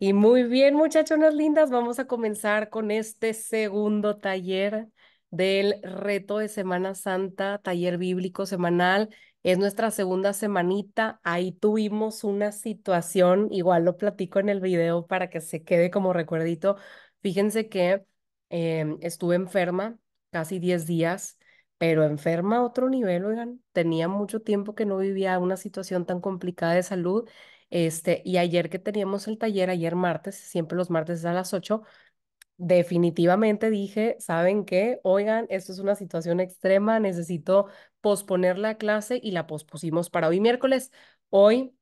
Y muy bien, muchachonas lindas, vamos a comenzar con este segundo taller del reto de Semana Santa, taller bíblico semanal. Es nuestra segunda semanita. Ahí tuvimos una situación, igual lo platico en el video para que se quede como recuerdito. Fíjense que em, estuve enferma casi 10 días, pero enferma a otro nivel, oigan. Tenía mucho tiempo que no vivía una situación tan complicada de salud este, y ayer que teníamos el taller, ayer martes, siempre los martes a las 8, definitivamente dije, ¿saben qué? Oigan, esto es una situación extrema, necesito posponer la clase y la pospusimos para hoy miércoles. Hoy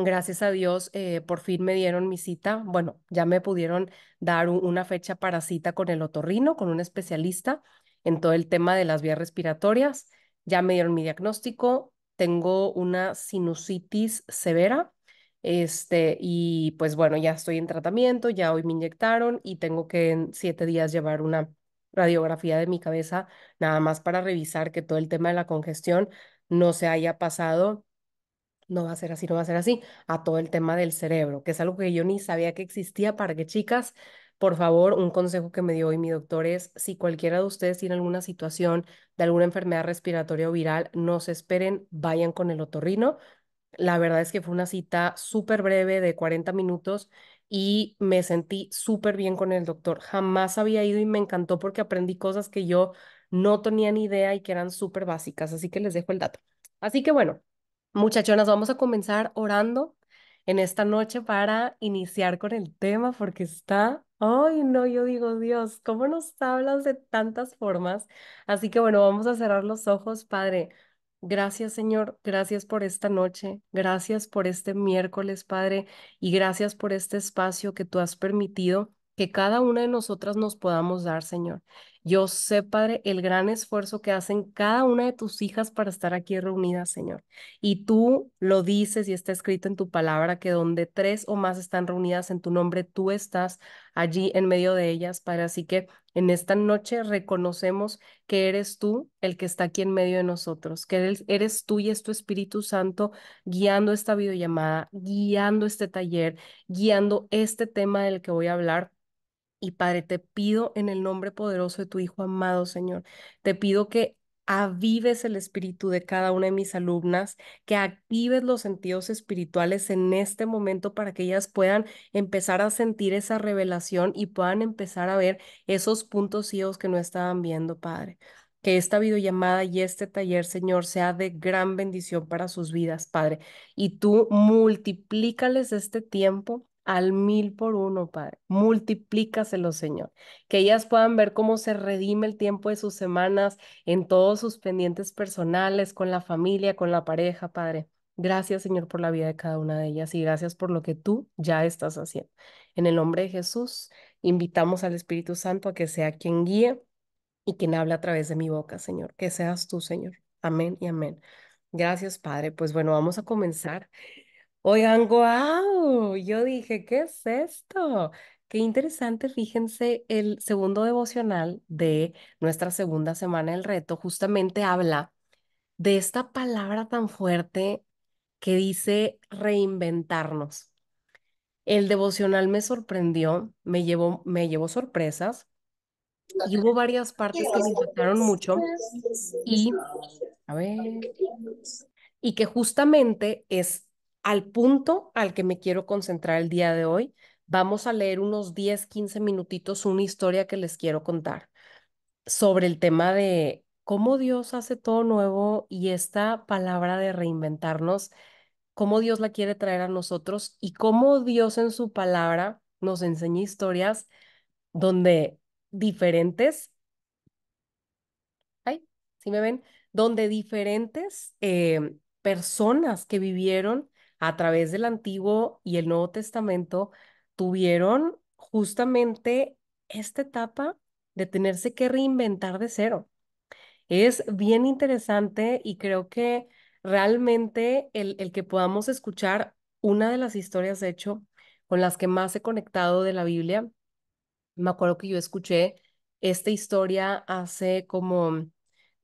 Gracias a Dios, eh, por fin me dieron mi cita. Bueno, ya me pudieron dar una fecha para cita con el otorrino, con un especialista en todo el tema de las vías respiratorias. Ya me dieron mi diagnóstico. Tengo una sinusitis severa este, y pues bueno, ya estoy en tratamiento, ya hoy me inyectaron y tengo que en siete días llevar una radiografía de mi cabeza, nada más para revisar que todo el tema de la congestión no se haya pasado, no va a ser así, no va a ser así, a todo el tema del cerebro, que es algo que yo ni sabía que existía para que chicas, por favor, un consejo que me dio hoy mi doctor es, si cualquiera de ustedes tiene alguna situación de alguna enfermedad respiratoria o viral, no se esperen, vayan con el otorrino, la verdad es que fue una cita súper breve de 40 minutos y me sentí súper bien con el doctor. Jamás había ido y me encantó porque aprendí cosas que yo no tenía ni idea y que eran súper básicas, así que les dejo el dato. Así que bueno, muchachonas, vamos a comenzar orando en esta noche para iniciar con el tema porque está, ay no, yo digo Dios, ¿cómo nos hablas de tantas formas? Así que bueno, vamos a cerrar los ojos, Padre. Gracias Señor, gracias por esta noche, gracias por este miércoles Padre y gracias por este espacio que tú has permitido que cada una de nosotras nos podamos dar Señor. Yo sé, Padre, el gran esfuerzo que hacen cada una de tus hijas para estar aquí reunidas, Señor. Y tú lo dices y está escrito en tu palabra que donde tres o más están reunidas en tu nombre, tú estás allí en medio de ellas, Padre. Así que en esta noche reconocemos que eres tú el que está aquí en medio de nosotros, que eres, tú y es tu Espíritu Santo guiando esta videollamada, guiando este taller, guiando este tema del que voy a hablar y Padre, te pido en el nombre poderoso de tu Hijo amado, Señor, te pido que avives el espíritu de cada una de mis alumnas, que actives los sentidos espirituales en este momento para que ellas puedan empezar a sentir esa revelación y puedan empezar a ver esos puntos ciegos que no estaban viendo, Padre. Que esta videollamada y este taller, Señor, sea de gran bendición para sus vidas, Padre. Y tú multiplícales este tiempo al mil por uno, Padre. Multiplícaselo, Señor. Que ellas puedan ver cómo se redime el tiempo de sus semanas en todos sus pendientes personales, con la familia, con la pareja, Padre. Gracias, Señor, por la vida de cada una de ellas y gracias por lo que tú ya estás haciendo. En el nombre de Jesús, invitamos al Espíritu Santo a que sea quien guíe y quien hable a través de mi boca, Señor. Que seas tú, Señor. Amén y amén. Gracias, Padre. Pues bueno, vamos a comenzar. Oigan, wow, yo dije, ¿qué es esto? Qué interesante, fíjense, el segundo devocional de nuestra segunda semana del reto justamente habla de esta palabra tan fuerte que dice reinventarnos. El devocional me sorprendió, me llevó, me llevó sorpresas y hubo varias partes que me impactaron mucho y, a ver, y que justamente es al punto al que me quiero concentrar el día de hoy. Vamos a leer unos 10, 15 minutitos una historia que les quiero contar sobre el tema de cómo Dios hace todo nuevo y esta palabra de reinventarnos, cómo Dios la quiere traer a nosotros y cómo Dios en su palabra nos enseña historias donde diferentes, ay, ¿sí me ven? Donde diferentes eh, personas que vivieron a través del Antiguo y el Nuevo Testamento tuvieron justamente esta etapa de tenerse que reinventar de cero. Es bien interesante y creo que realmente el, el que podamos escuchar una de las historias, de hecho, con las que más he conectado de la Biblia, me acuerdo que yo escuché esta historia hace como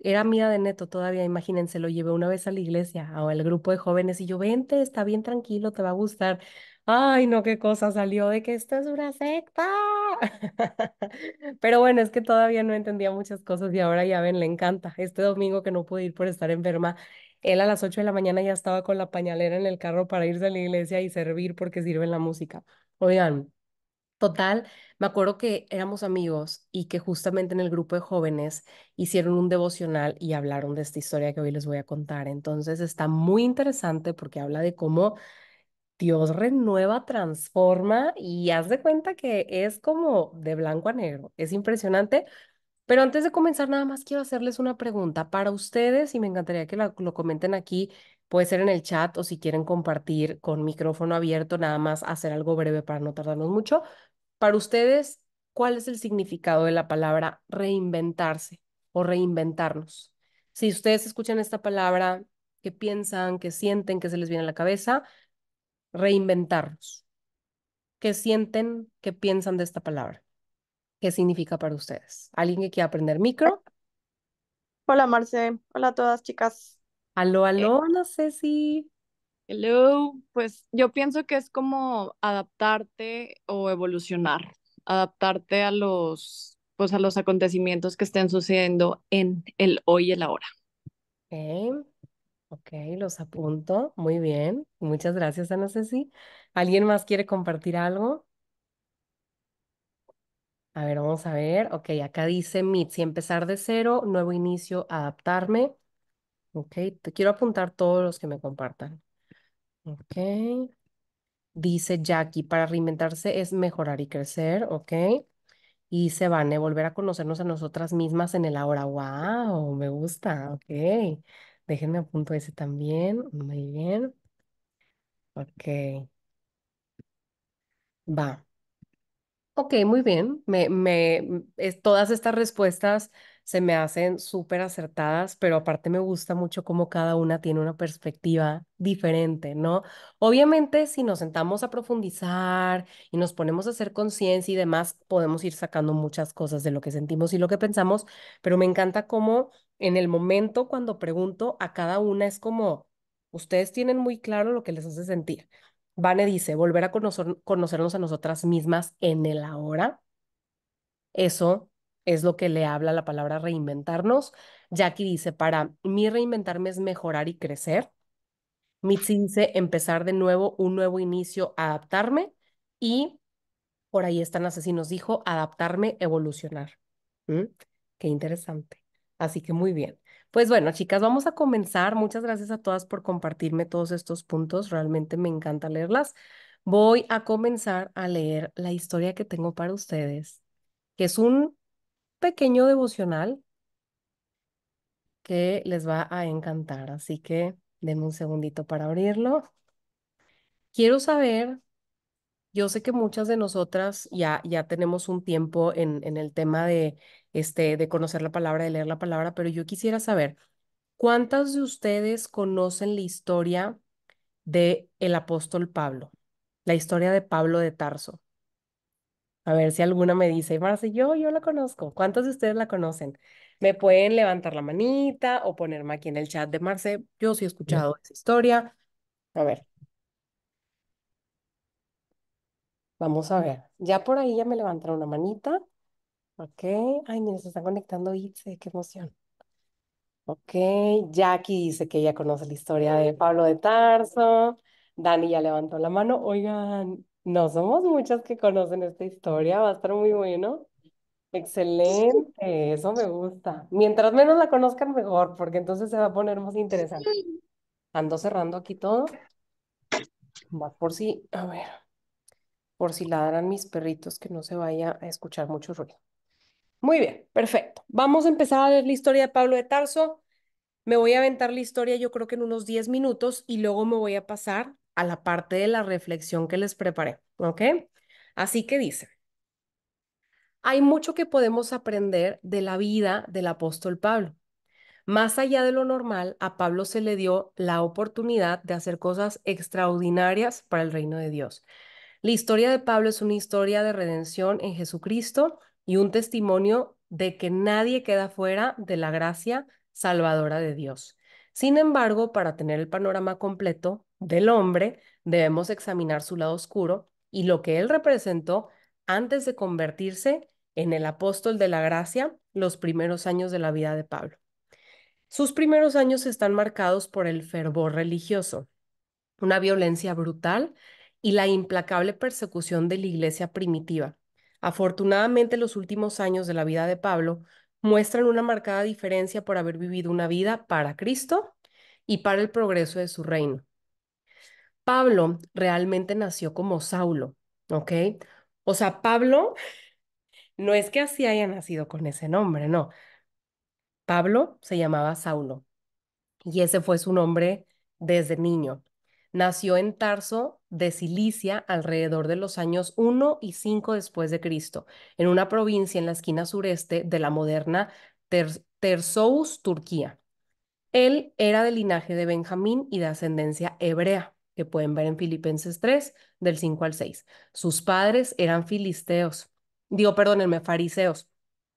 era mía de neto todavía, imagínense, lo llevé una vez a la iglesia, o al grupo de jóvenes, y yo, vente, está bien tranquilo, te va a gustar. Ay, no, qué cosa salió de que esto es una secta. Pero bueno, es que todavía no entendía muchas cosas y ahora ya ven, le encanta. Este domingo que no pude ir por estar enferma, él a las 8 de la mañana ya estaba con la pañalera en el carro para irse a la iglesia y servir porque sirven la música. Oigan, Total, me acuerdo que éramos amigos y que justamente en el grupo de jóvenes hicieron un devocional y hablaron de esta historia que hoy les voy a contar. Entonces está muy interesante porque habla de cómo Dios renueva, transforma y haz de cuenta que es como de blanco a negro. Es impresionante. Pero antes de comenzar, nada más quiero hacerles una pregunta para ustedes y me encantaría que lo comenten aquí. Puede ser en el chat o si quieren compartir con micrófono abierto, nada más hacer algo breve para no tardarnos mucho. Para ustedes, ¿cuál es el significado de la palabra reinventarse o reinventarnos? Si ustedes escuchan esta palabra, ¿qué piensan, qué sienten, qué se les viene a la cabeza? Reinventarnos. ¿Qué sienten, qué piensan de esta palabra? ¿Qué significa para ustedes? ¿Alguien que quiera aprender micro? Hola Marce, hola a todas chicas. Aló, aló, no sé si... Hello, pues yo pienso que es como adaptarte o evolucionar, adaptarte a los, pues a los acontecimientos que estén sucediendo en el hoy y el ahora. Eh, ok, los apunto. Muy bien. Muchas gracias, Ana Ceci. ¿Alguien más quiere compartir algo? A ver, vamos a ver. Ok, acá dice MIT, si empezar de cero, nuevo inicio, adaptarme. Ok, te quiero apuntar todos los que me compartan. Ok. Dice Jackie, para reinventarse es mejorar y crecer, ¿ok? Y se van a eh, volver a conocernos a nosotras mismas en el ahora. ¡Wow! Me gusta, ok. Déjenme apunto ese también. Muy bien. Ok. Va. Ok, muy bien. Me, me, es, todas estas respuestas se me hacen súper acertadas, pero aparte me gusta mucho cómo cada una tiene una perspectiva diferente, ¿no? Obviamente, si nos sentamos a profundizar y nos ponemos a hacer conciencia y demás, podemos ir sacando muchas cosas de lo que sentimos y lo que pensamos, pero me encanta cómo en el momento cuando pregunto a cada una es como, ustedes tienen muy claro lo que les hace sentir. Vane dice, volver a conocernos a nosotras mismas en el ahora. Eso es lo que le habla la palabra reinventarnos. Jackie dice, para mí reinventarme es mejorar y crecer. Mitzi dice, empezar de nuevo, un nuevo inicio, adaptarme. Y por ahí están asesinos, dijo, adaptarme, evolucionar. Mm. Qué interesante. Así que muy bien. Pues bueno, chicas, vamos a comenzar. Muchas gracias a todas por compartirme todos estos puntos. Realmente me encanta leerlas. Voy a comenzar a leer la historia que tengo para ustedes, que es un pequeño devocional que les va a encantar. Así que denme un segundito para abrirlo. Quiero saber, yo sé que muchas de nosotras ya, ya tenemos un tiempo en, en el tema de, este, de conocer la palabra, de leer la palabra, pero yo quisiera saber, ¿cuántas de ustedes conocen la historia de el apóstol Pablo? La historia de Pablo de Tarso. A ver si alguna me dice, Marce, yo, yo la conozco. ¿Cuántos de ustedes la conocen? Me pueden levantar la manita o ponerme aquí en el chat de Marce, yo sí he escuchado esa historia. A ver. Vamos a ver. Ya por ahí ya me levantaron una manita. Ok. Ay, mira, se están conectando Itze, qué emoción. Ok. Jackie dice que ella conoce la historia de Pablo de Tarso. Dani ya levantó la mano. Oigan, no somos muchas que conocen esta historia, va a estar muy bueno. Excelente, eso me gusta. Mientras menos la conozcan, mejor, porque entonces se va a poner más interesante. Ando cerrando aquí todo. Va por si, a ver, por si ladran mis perritos, que no se vaya a escuchar mucho ruido. Muy bien, perfecto. Vamos a empezar a leer la historia de Pablo de Tarso. Me voy a aventar la historia, yo creo que en unos 10 minutos, y luego me voy a pasar a la parte de la reflexión que les preparé, ¿ok? Así que dice, hay mucho que podemos aprender de la vida del apóstol Pablo. Más allá de lo normal, a Pablo se le dio la oportunidad de hacer cosas extraordinarias para el reino de Dios. La historia de Pablo es una historia de redención en Jesucristo y un testimonio de que nadie queda fuera de la gracia salvadora de Dios. Sin embargo, para tener el panorama completo del hombre, debemos examinar su lado oscuro y lo que él representó antes de convertirse en el apóstol de la gracia los primeros años de la vida de Pablo. Sus primeros años están marcados por el fervor religioso, una violencia brutal y la implacable persecución de la iglesia primitiva. Afortunadamente, los últimos años de la vida de Pablo muestran una marcada diferencia por haber vivido una vida para Cristo y para el progreso de su reino. Pablo realmente nació como Saulo, ¿ok? O sea, Pablo no es que así haya nacido con ese nombre, no. Pablo se llamaba Saulo y ese fue su nombre desde niño. Nació en Tarso de Cilicia alrededor de los años 1 y 5 después de Cristo, en una provincia en la esquina sureste de la moderna Tersous, Turquía. Él era de linaje de Benjamín y de ascendencia hebrea, que pueden ver en Filipenses 3, del 5 al 6. Sus padres eran filisteos, digo, perdónenme, fariseos,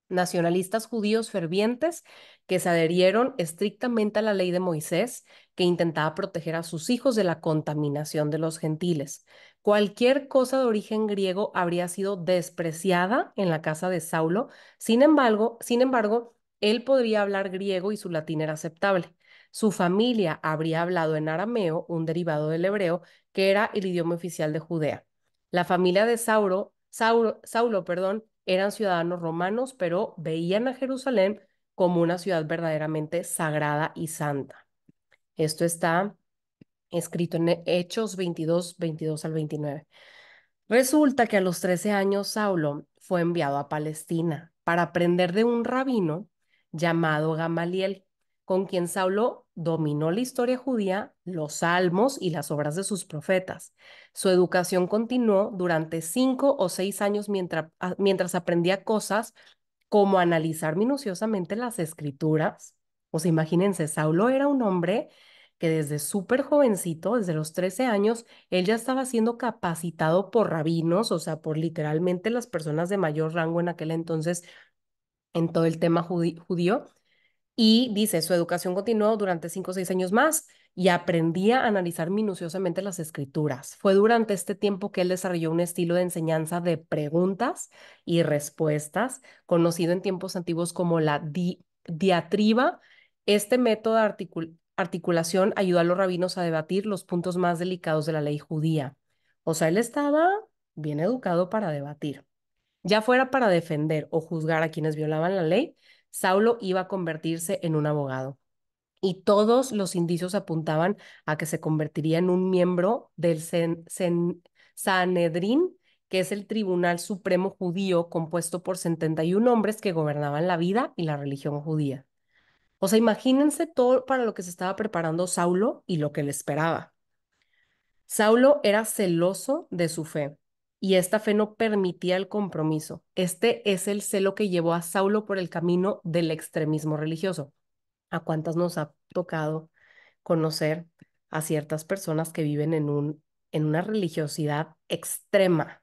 nacionalistas judíos fervientes que se adherieron estrictamente a la ley de Moisés que intentaba proteger a sus hijos de la contaminación de los gentiles. Cualquier cosa de origen griego habría sido despreciada en la casa de Saulo, sin embargo, sin embargo, él podría hablar griego y su latín era aceptable. Su familia habría hablado en arameo, un derivado del hebreo, que era el idioma oficial de Judea. La familia de Saulo perdón, eran ciudadanos romanos, pero veían a Jerusalén como una ciudad verdaderamente sagrada y santa. Esto está escrito en e-, Hechos 22, 22 al 29. Resulta que a los 13 años Saulo fue enviado a Palestina para aprender de un rabino llamado Gamaliel, con quien Saulo dominó la historia judía, los salmos y las obras de sus profetas. Su educación continuó durante cinco o seis años mientras, ah, mientras aprendía cosas como analizar minuciosamente las escrituras, pues, imagínense, Saulo era un hombre que desde súper jovencito, desde los 13 años, él ya estaba siendo capacitado por rabinos, o sea, por literalmente las personas de mayor rango en aquel entonces en todo el tema judío. Y dice, su educación continuó durante cinco o seis años más y aprendía a analizar minuciosamente las escrituras. Fue durante este tiempo que él desarrolló un estilo de enseñanza de preguntas y respuestas, conocido en tiempos antiguos como la diatriba, este método de articulación ayudó a los rabinos a debatir los puntos más delicados de la ley judía. O sea, él estaba bien educado para debatir. Ya fuera para defender o juzgar a quienes violaban la ley, Saulo iba a convertirse en un abogado. Y todos los indicios apuntaban a que se convertiría en un miembro del Sanedrín, que es el Tribunal Supremo Judío compuesto por 71 hombres que gobernaban la vida y la religión judía. O sea, imagínense todo para lo que se estaba preparando Saulo y lo que le esperaba. Saulo era celoso de su fe y esta fe no permitía el compromiso. Este es el celo que llevó a Saulo por el camino del extremismo religioso. ¿A cuántas nos ha tocado conocer a ciertas personas que viven en, un, en una religiosidad extrema,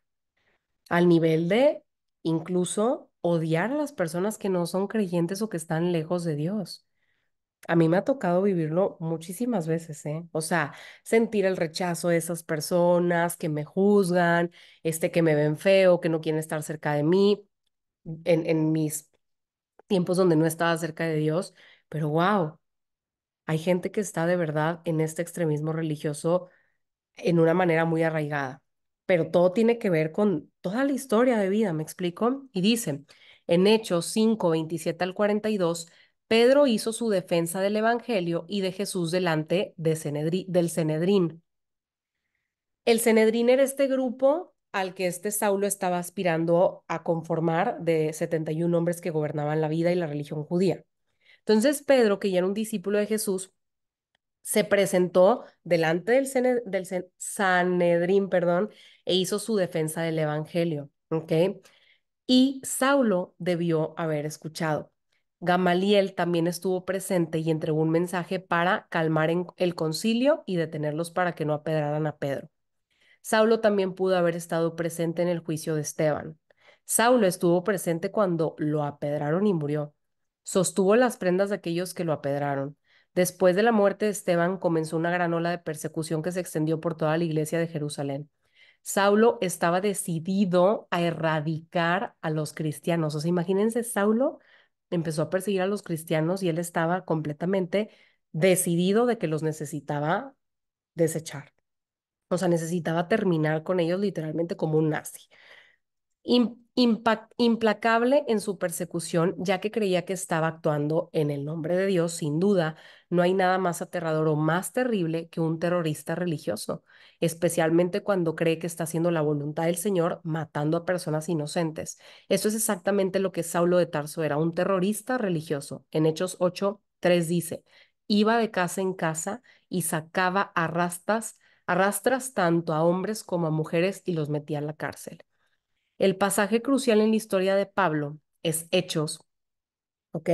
al nivel de incluso odiar a las personas que no son creyentes o que están lejos de Dios. A mí me ha tocado vivirlo muchísimas veces, ¿eh? O sea, sentir el rechazo de esas personas que me juzgan, este que me ven feo, que no quieren estar cerca de mí, en, en mis tiempos donde no estaba cerca de Dios, pero wow, hay gente que está de verdad en este extremismo religioso en una manera muy arraigada pero todo tiene que ver con toda la historia de vida, ¿me explico? Y dice, en Hechos 5, 27 al 42, Pedro hizo su defensa del Evangelio y de Jesús delante del cenedrín. El cenedrín era este grupo al que este Saulo estaba aspirando a conformar de 71 hombres que gobernaban la vida y la religión judía. Entonces Pedro, que ya era un discípulo de Jesús, se presentó delante del, del Sanedrín, perdón, e hizo su defensa del Evangelio. ¿ok? Y Saulo debió haber escuchado. Gamaliel también estuvo presente y entregó un mensaje para calmar el concilio y detenerlos para que no apedraran a Pedro. Saulo también pudo haber estado presente en el juicio de Esteban. Saulo estuvo presente cuando lo apedraron y murió. Sostuvo las prendas de aquellos que lo apedraron. Después de la muerte de Esteban comenzó una gran ola de persecución que se extendió por toda la iglesia de Jerusalén. Saulo estaba decidido a erradicar a los cristianos. O sea, imagínense, Saulo empezó a perseguir a los cristianos y él estaba completamente decidido de que los necesitaba desechar. O sea, necesitaba terminar con ellos literalmente como un nazi implacable en su persecución, ya que creía que estaba actuando en el nombre de Dios, sin duda, no hay nada más aterrador o más terrible que un terrorista religioso, especialmente cuando cree que está haciendo la voluntad del Señor matando a personas inocentes. Eso es exactamente lo que Saulo de Tarso era, un terrorista religioso. En Hechos 8, 3 dice, iba de casa en casa y sacaba a arrastras tanto a hombres como a mujeres y los metía en la cárcel. El pasaje crucial en la historia de Pablo es Hechos, ¿ok?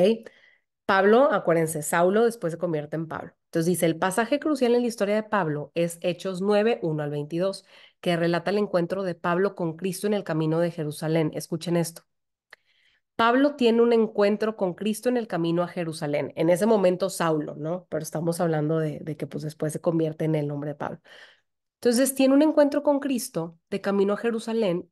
Pablo, acuérdense, Saulo después se convierte en Pablo. Entonces dice, el pasaje crucial en la historia de Pablo es Hechos 9, 1 al 22, que relata el encuentro de Pablo con Cristo en el camino de Jerusalén. Escuchen esto. Pablo tiene un encuentro con Cristo en el camino a Jerusalén. En ese momento Saulo, ¿no? Pero estamos hablando de, que pues después se convierte en el nombre de Pablo. Entonces tiene un encuentro con Cristo de camino a Jerusalén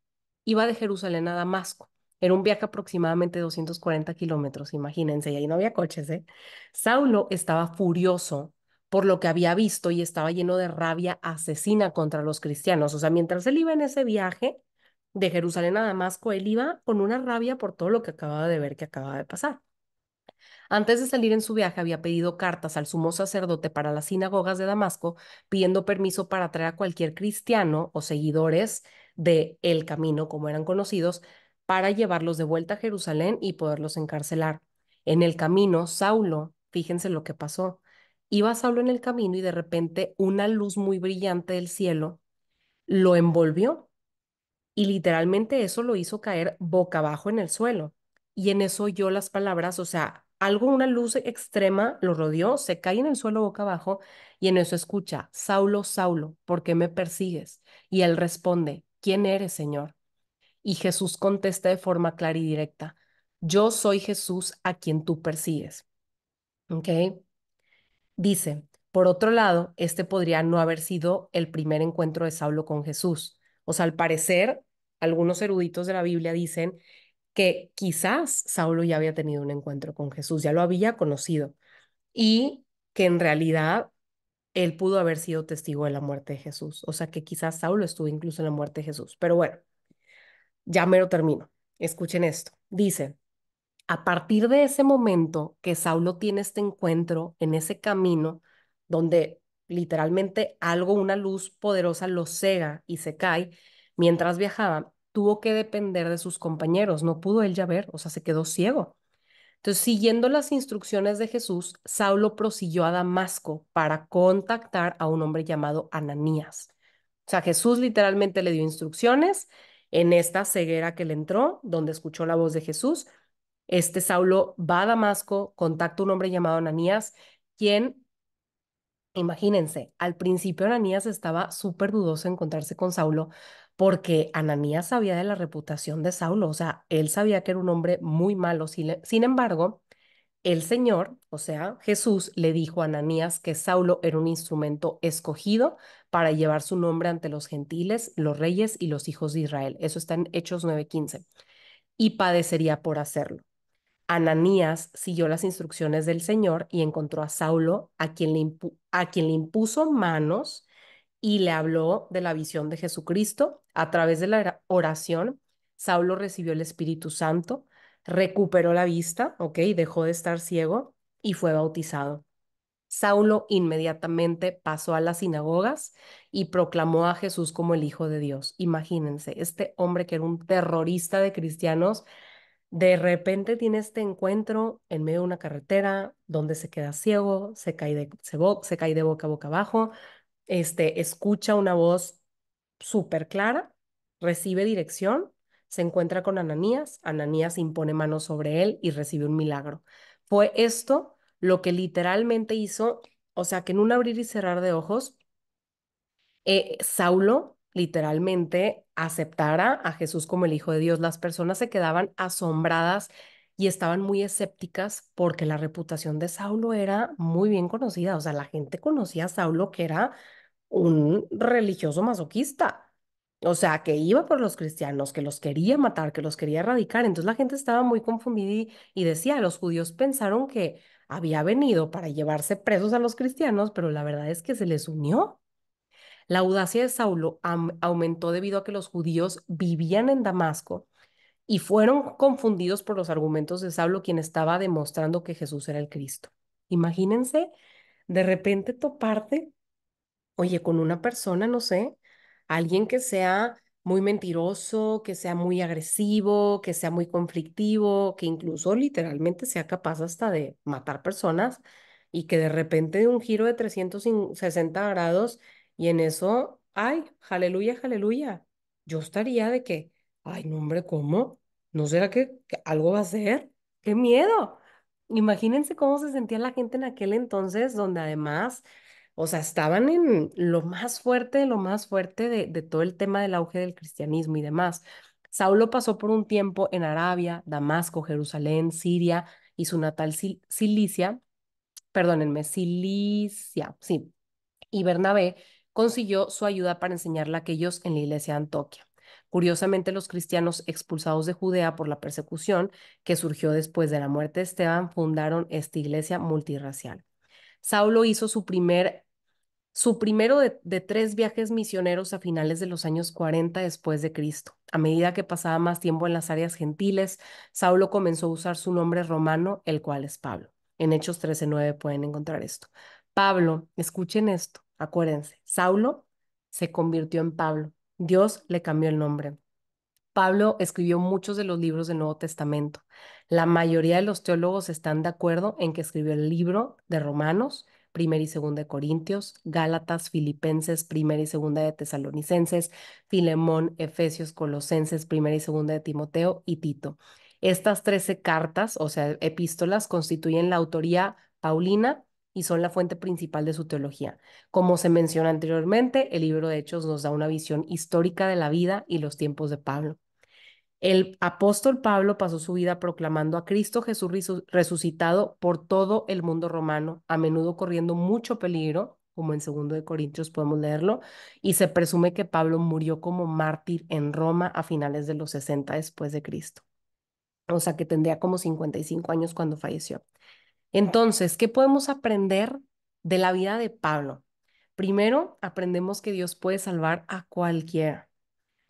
iba de Jerusalén a Damasco. Era un viaje aproximadamente 240 kilómetros, imagínense, y ahí no había coches, ¿eh? Saulo estaba furioso por lo que había visto y estaba lleno de rabia asesina contra los cristianos. O sea, mientras él iba en ese viaje de Jerusalén a Damasco, él iba con una rabia por todo lo que acababa de ver que acababa de pasar. Antes de salir en su viaje había pedido cartas al sumo sacerdote para las sinagogas de Damasco pidiendo permiso para traer a cualquier cristiano o seguidores de El Camino, como eran conocidos, para llevarlos de vuelta a Jerusalén y poderlos encarcelar. En el camino, Saulo, fíjense lo que pasó, iba Saulo en el camino y de repente una luz muy brillante del cielo lo envolvió y literalmente eso lo hizo caer boca abajo en el suelo. Y en eso oyó las palabras, o sea, algo, una luz extrema lo rodeó, se cae en el suelo boca abajo y en eso escucha, Saulo, Saulo, ¿por qué me persigues? Y él responde, ¿quién eres, Señor? Y Jesús contesta de forma clara y directa, yo soy Jesús a quien tú persigues. ¿Ok? Dice, por otro lado, este podría no haber sido el primer encuentro de Saulo con Jesús. O sea, al parecer, algunos eruditos de la Biblia dicen que quizás Saulo ya había tenido un encuentro con Jesús, ya lo había conocido y que en realidad él pudo haber sido testigo de la muerte de Jesús. O sea que quizás Saulo estuvo incluso en la muerte de Jesús. Pero bueno, ya mero termino. Escuchen esto. Dice, a partir de ese momento que Saulo tiene este encuentro en ese camino donde literalmente algo, una luz poderosa lo cega y se cae, mientras viajaba, tuvo que depender de sus compañeros. No pudo él ya ver, o sea, se quedó ciego. Entonces, siguiendo las instrucciones de Jesús, Saulo prosiguió a Damasco para contactar a un hombre llamado Ananías. O sea, Jesús literalmente le dio instrucciones en esta ceguera que le entró, donde escuchó la voz de Jesús. Este Saulo va a Damasco, contacta a un hombre llamado Ananías, quien, imagínense, al principio Ananías estaba súper dudoso de encontrarse con Saulo porque Ananías sabía de la reputación de Saulo, o sea, él sabía que era un hombre muy malo. Sin embargo, el Señor, o sea, Jesús, le dijo a Ananías que Saulo era un instrumento escogido para llevar su nombre ante los gentiles, los reyes y los hijos de Israel. Eso está en Hechos 9:15. Y padecería por hacerlo. Ananías siguió las instrucciones del Señor y encontró a Saulo, a quien le, a quien le impuso manos y le habló de la visión de Jesucristo a través de la oración, Saulo recibió el Espíritu Santo, recuperó la vista, ¿ok? Dejó de estar ciego y fue bautizado. Saulo inmediatamente pasó a las sinagogas y proclamó a Jesús como el Hijo de Dios. Imagínense, este hombre que era un terrorista de cristianos, de repente tiene este encuentro en medio de una carretera donde se queda ciego, se cae de, boca a boca abajo, este, escucha una voz súper clara, recibe dirección, se encuentra con Ananías, Ananías impone manos sobre él y recibe un milagro. Fue esto lo que literalmente hizo, o sea, que en un abrir y cerrar de ojos, eh, Saulo literalmente aceptara a Jesús como el Hijo de Dios. Las personas se quedaban asombradas y estaban muy escépticas porque la reputación de Saulo era muy bien conocida, o sea, la gente conocía a Saulo que era un religioso masoquista. O sea, que iba por los cristianos, que los quería matar, que los quería erradicar. Entonces la gente estaba muy confundida y, decía, los judíos pensaron que había venido para llevarse presos a los cristianos, pero la verdad es que se les unió. La audacia de Saulo aumentó debido a que los judíos vivían en Damasco y fueron confundidos por los argumentos de Saulo, quien estaba demostrando que Jesús era el Cristo. Imagínense de repente toparte Oye, con una persona, no sé, alguien que sea muy mentiroso, que sea muy agresivo, que sea muy conflictivo, que incluso literalmente sea capaz hasta de matar personas y que de repente de un giro de 360 grados y en eso, ay, aleluya, aleluya. Yo estaría de que, ay, no hombre, ¿cómo? ¿No será que, que algo va a ser? ¡Qué miedo! Imagínense cómo se sentía la gente en aquel entonces, donde además o sea, estaban en lo más fuerte, lo más fuerte de, todo el tema del auge del cristianismo y demás. Saulo pasó por un tiempo en Arabia, Damasco, Jerusalén, Siria y su natal Cilicia, perdónenme, Cilicia, sí. Y Bernabé consiguió su ayuda para enseñarle a aquellos en la iglesia de Antoquia. Curiosamente, los cristianos expulsados de Judea por la persecución que surgió después de la muerte de Esteban fundaron esta iglesia multirracial. Saulo hizo su primer su primero de, tres viajes misioneros a finales de los años 40 después de Cristo. A medida que pasaba más tiempo en las áreas gentiles, Saulo comenzó a usar su nombre romano, el cual es Pablo. En Hechos 13.9 pueden encontrar esto. Pablo, escuchen esto, acuérdense, Saulo se convirtió en Pablo. Dios le cambió el nombre. Pablo escribió muchos de los libros del Nuevo Testamento. La mayoría de los teólogos están de acuerdo en que escribió el libro de Romanos primera y segunda de Corintios, Gálatas, Filipenses, primera y segunda de Tesalonicenses, Filemón, Efesios, Colosenses, primera y segunda de Timoteo y Tito. Estas trece cartas, o sea, epístolas, constituyen la autoría paulina y son la fuente principal de su teología. Como se menciona anteriormente, el libro de Hechos nos da una visión histórica de la vida y los tiempos de Pablo. El apóstol Pablo pasó su vida proclamando a Cristo Jesús resucitado por todo el mundo romano, a menudo corriendo mucho peligro, como en segundo de Corintios podemos leerlo, y se presume que Pablo murió como mártir en Roma a finales de los 60 después de Cristo. O sea que tendría como 55 años cuando falleció. Entonces, ¿qué podemos aprender de la vida de Pablo? Primero, aprendemos que Dios puede salvar a cualquiera.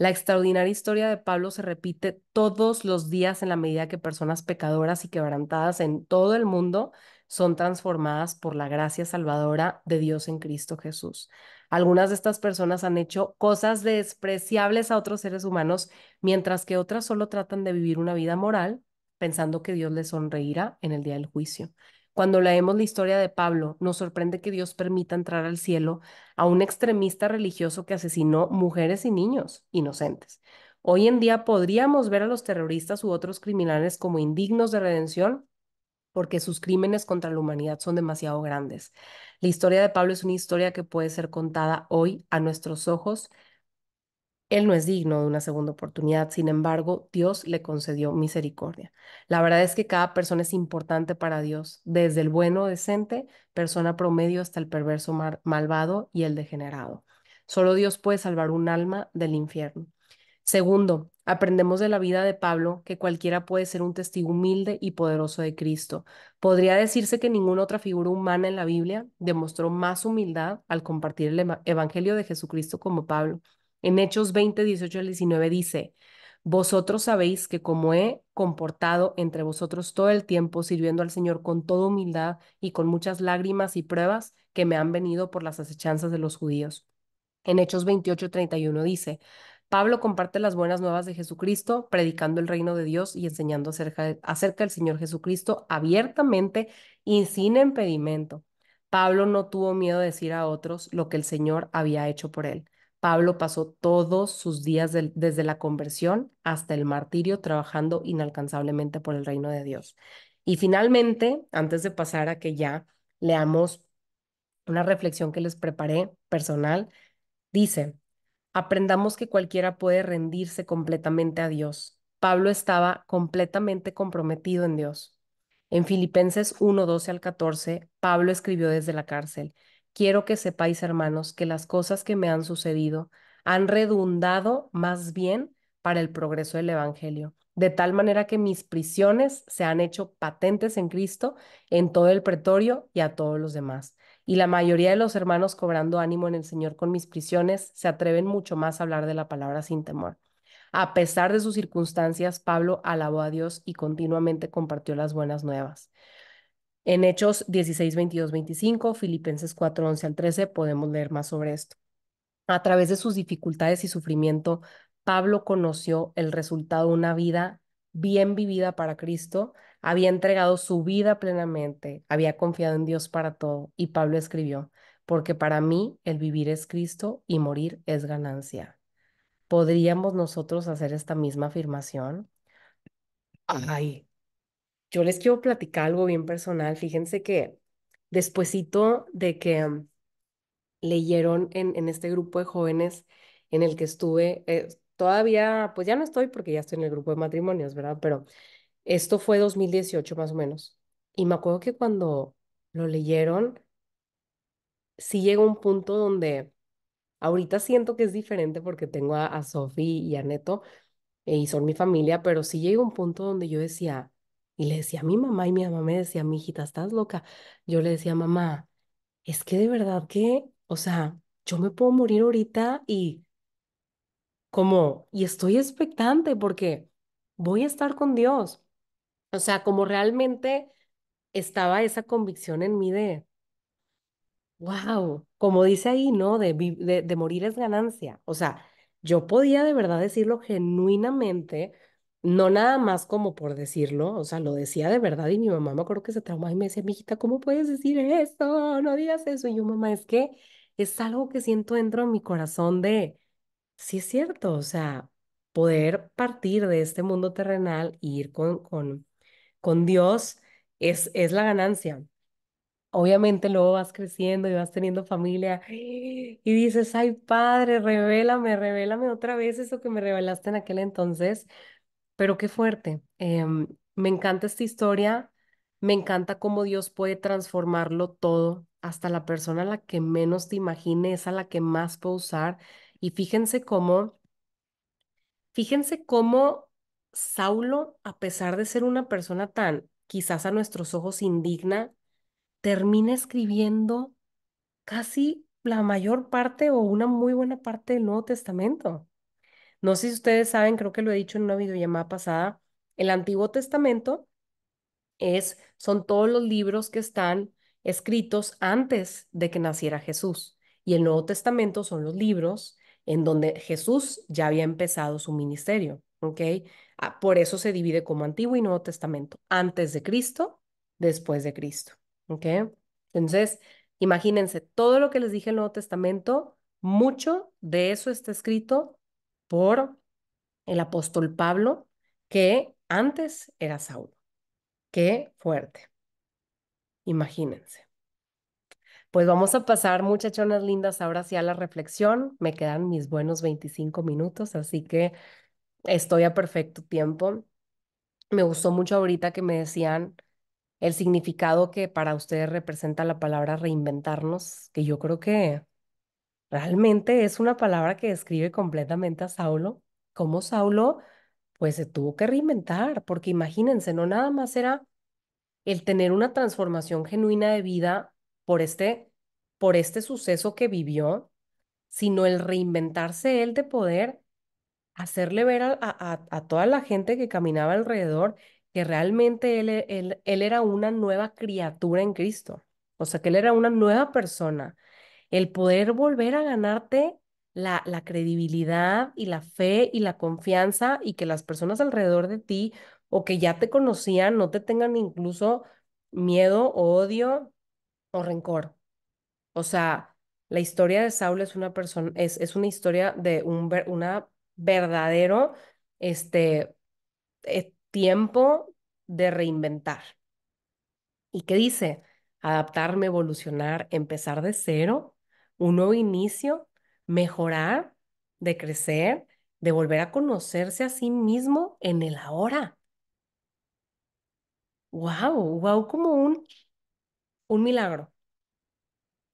La extraordinaria historia de Pablo se repite todos los días en la medida que personas pecadoras y quebrantadas en todo el mundo son transformadas por la gracia salvadora de Dios en Cristo Jesús. Algunas de estas personas han hecho cosas despreciables a otros seres humanos, mientras que otras solo tratan de vivir una vida moral pensando que Dios les sonreirá en el día del juicio. Cuando leemos la historia de Pablo, nos sorprende que Dios permita entrar al cielo a un extremista religioso que asesinó mujeres y niños inocentes. Hoy en día podríamos ver a los terroristas u otros criminales como indignos de redención porque sus crímenes contra la humanidad son demasiado grandes. La historia de Pablo es una historia que puede ser contada hoy a nuestros ojos él no es digno de una segunda oportunidad, sin embargo, Dios le concedió misericordia. La verdad es que cada persona es importante para Dios, desde el bueno, decente, persona promedio, hasta el perverso, malvado y el degenerado. Solo Dios puede salvar un alma del infierno. Segundo, aprendemos de la vida de Pablo que cualquiera puede ser un testigo humilde y poderoso de Cristo. Podría decirse que ninguna otra figura humana en la Biblia demostró más humildad al compartir el Evangelio de Jesucristo como Pablo. En Hechos 20, 18 al 19 dice, vosotros sabéis que como he comportado entre vosotros todo el tiempo, sirviendo al Señor con toda humildad y con muchas lágrimas y pruebas que me han venido por las acechanzas de los judíos. En Hechos 28, 31 dice, Pablo comparte las buenas nuevas de Jesucristo, predicando el reino de Dios y enseñando acerca, acerca del Señor Jesucristo abiertamente y sin impedimento. Pablo no tuvo miedo de decir a otros lo que el Señor había hecho por él. Pablo pasó todos sus días desde la conversión hasta el martirio trabajando inalcanzablemente por el reino de Dios. Y finalmente, antes de pasar a que ya leamos una reflexión que les preparé personal, dice, aprendamos que cualquiera puede rendirse completamente a Dios. Pablo estaba completamente comprometido en Dios. En Filipenses 1, 12 al 14, Pablo escribió desde la cárcel. Quiero que sepáis, hermanos, que las cosas que me han sucedido han redundado más bien para el progreso del Evangelio, de tal manera que mis prisiones se han hecho patentes en Cristo, en todo el pretorio y a todos los demás. Y la mayoría de los hermanos cobrando ánimo en el Señor con mis prisiones se atreven mucho más a hablar de la palabra sin temor. A pesar de sus circunstancias, Pablo alabó a Dios y continuamente compartió las buenas nuevas. En Hechos 16, 22, 25, Filipenses 4, 11 al 13, podemos leer más sobre esto. A través de sus dificultades y sufrimiento, Pablo conoció el resultado de una vida bien vivida para Cristo, había entregado su vida plenamente, había confiado en Dios para todo y Pablo escribió, porque para mí el vivir es Cristo y morir es ganancia. ¿Podríamos nosotros hacer esta misma afirmación? Mm. Ay, yo les quiero platicar algo bien personal. Fíjense que despuesito de que mm, leyeron en, en, este grupo de jóvenes en el que estuve, eh, todavía, pues ya no estoy porque ya estoy en el grupo de matrimonios, ¿verdad? Pero esto fue 2018 más o menos. Y me acuerdo que cuando lo leyeron, sí llegó un punto donde ahorita siento que es diferente porque tengo a, a Sofi y a Neto eh, y son mi familia, pero sí llegó un punto donde yo decía, y le decía a mi mamá y mi mamá me decía, mi hijita, estás loca. Yo le decía, mamá, es que de verdad que, o sea, yo me puedo morir ahorita y como, y estoy expectante porque voy a estar con Dios. O sea, como realmente estaba esa convicción en mí de, wow, como dice ahí, ¿no? De, de, de morir es ganancia. O sea, yo podía de verdad decirlo genuinamente no nada más como por decirlo, o sea, lo decía de verdad y mi mamá me acuerdo que se traumaba y me decía, mijita, ¿cómo puedes decir eso? No digas eso. Y yo, mamá, es que es algo que siento dentro de mi corazón de, sí es cierto, o sea, poder partir de este mundo terrenal e ir con, con, con Dios es, es la ganancia. Obviamente luego vas creciendo y vas teniendo familia y dices, ay padre, revélame, revélame otra vez eso que me revelaste en aquel entonces, pero qué fuerte. Em, me encanta esta historia, me encanta cómo Dios puede transformarlo todo, hasta la persona a la que menos te imagines, a la que más puede usar. Y fíjense cómo, fíjense cómo Saulo, a pesar de ser una persona tan, quizás a nuestros ojos indigna, termina escribiendo casi la mayor parte o una muy buena parte del Nuevo Testamento. No sé si ustedes saben, creo que lo he dicho en una videollamada pasada, el Antiguo Testamento es, son todos los libros que están escritos antes de que naciera Jesús. Y el Nuevo Testamento son los libros en donde Jesús ya había empezado su ministerio. ¿ok? Ah, por eso se divide como Antiguo y Nuevo Testamento, antes de Cristo, después de Cristo. ¿ok? Entonces, imagínense, todo lo que les dije en el Nuevo Testamento, mucho de eso está escrito por el apóstol Pablo, que antes era Saulo. Qué fuerte. Imagínense. Pues vamos a pasar, muchachonas lindas, ahora sí a la reflexión. Me quedan mis buenos 25 minutos, así que estoy a perfecto tiempo. Me gustó mucho ahorita que me decían el significado que para ustedes representa la palabra reinventarnos, que yo creo que Realmente es una palabra que describe completamente a Saulo, como Saulo pues se tuvo que reinventar, porque imagínense, no nada más era el tener una transformación genuina de vida por este, por este suceso que vivió, sino el reinventarse él de poder hacerle ver a, toda la gente que caminaba alrededor que realmente e, él, él era una nueva criatura en Cristo, o sea, que él era una nueva persona, el poder volver a ganarte la, la credibilidad y la fe y la confianza y que las personas alrededor de ti o que ya te conocían no te tengan incluso miedo, odio o rencor. O sea, la historia de Saul es una persona, es, es una historia de un una verdadero este, eh, tiempo de reinventar. ¿Y qué dice? Adaptarme, evolucionar, empezar de cero un nuevo inicio, mejorar, de crecer, de volver a conocerse a sí mismo en el ahora. Wow, wow, como un, un milagro,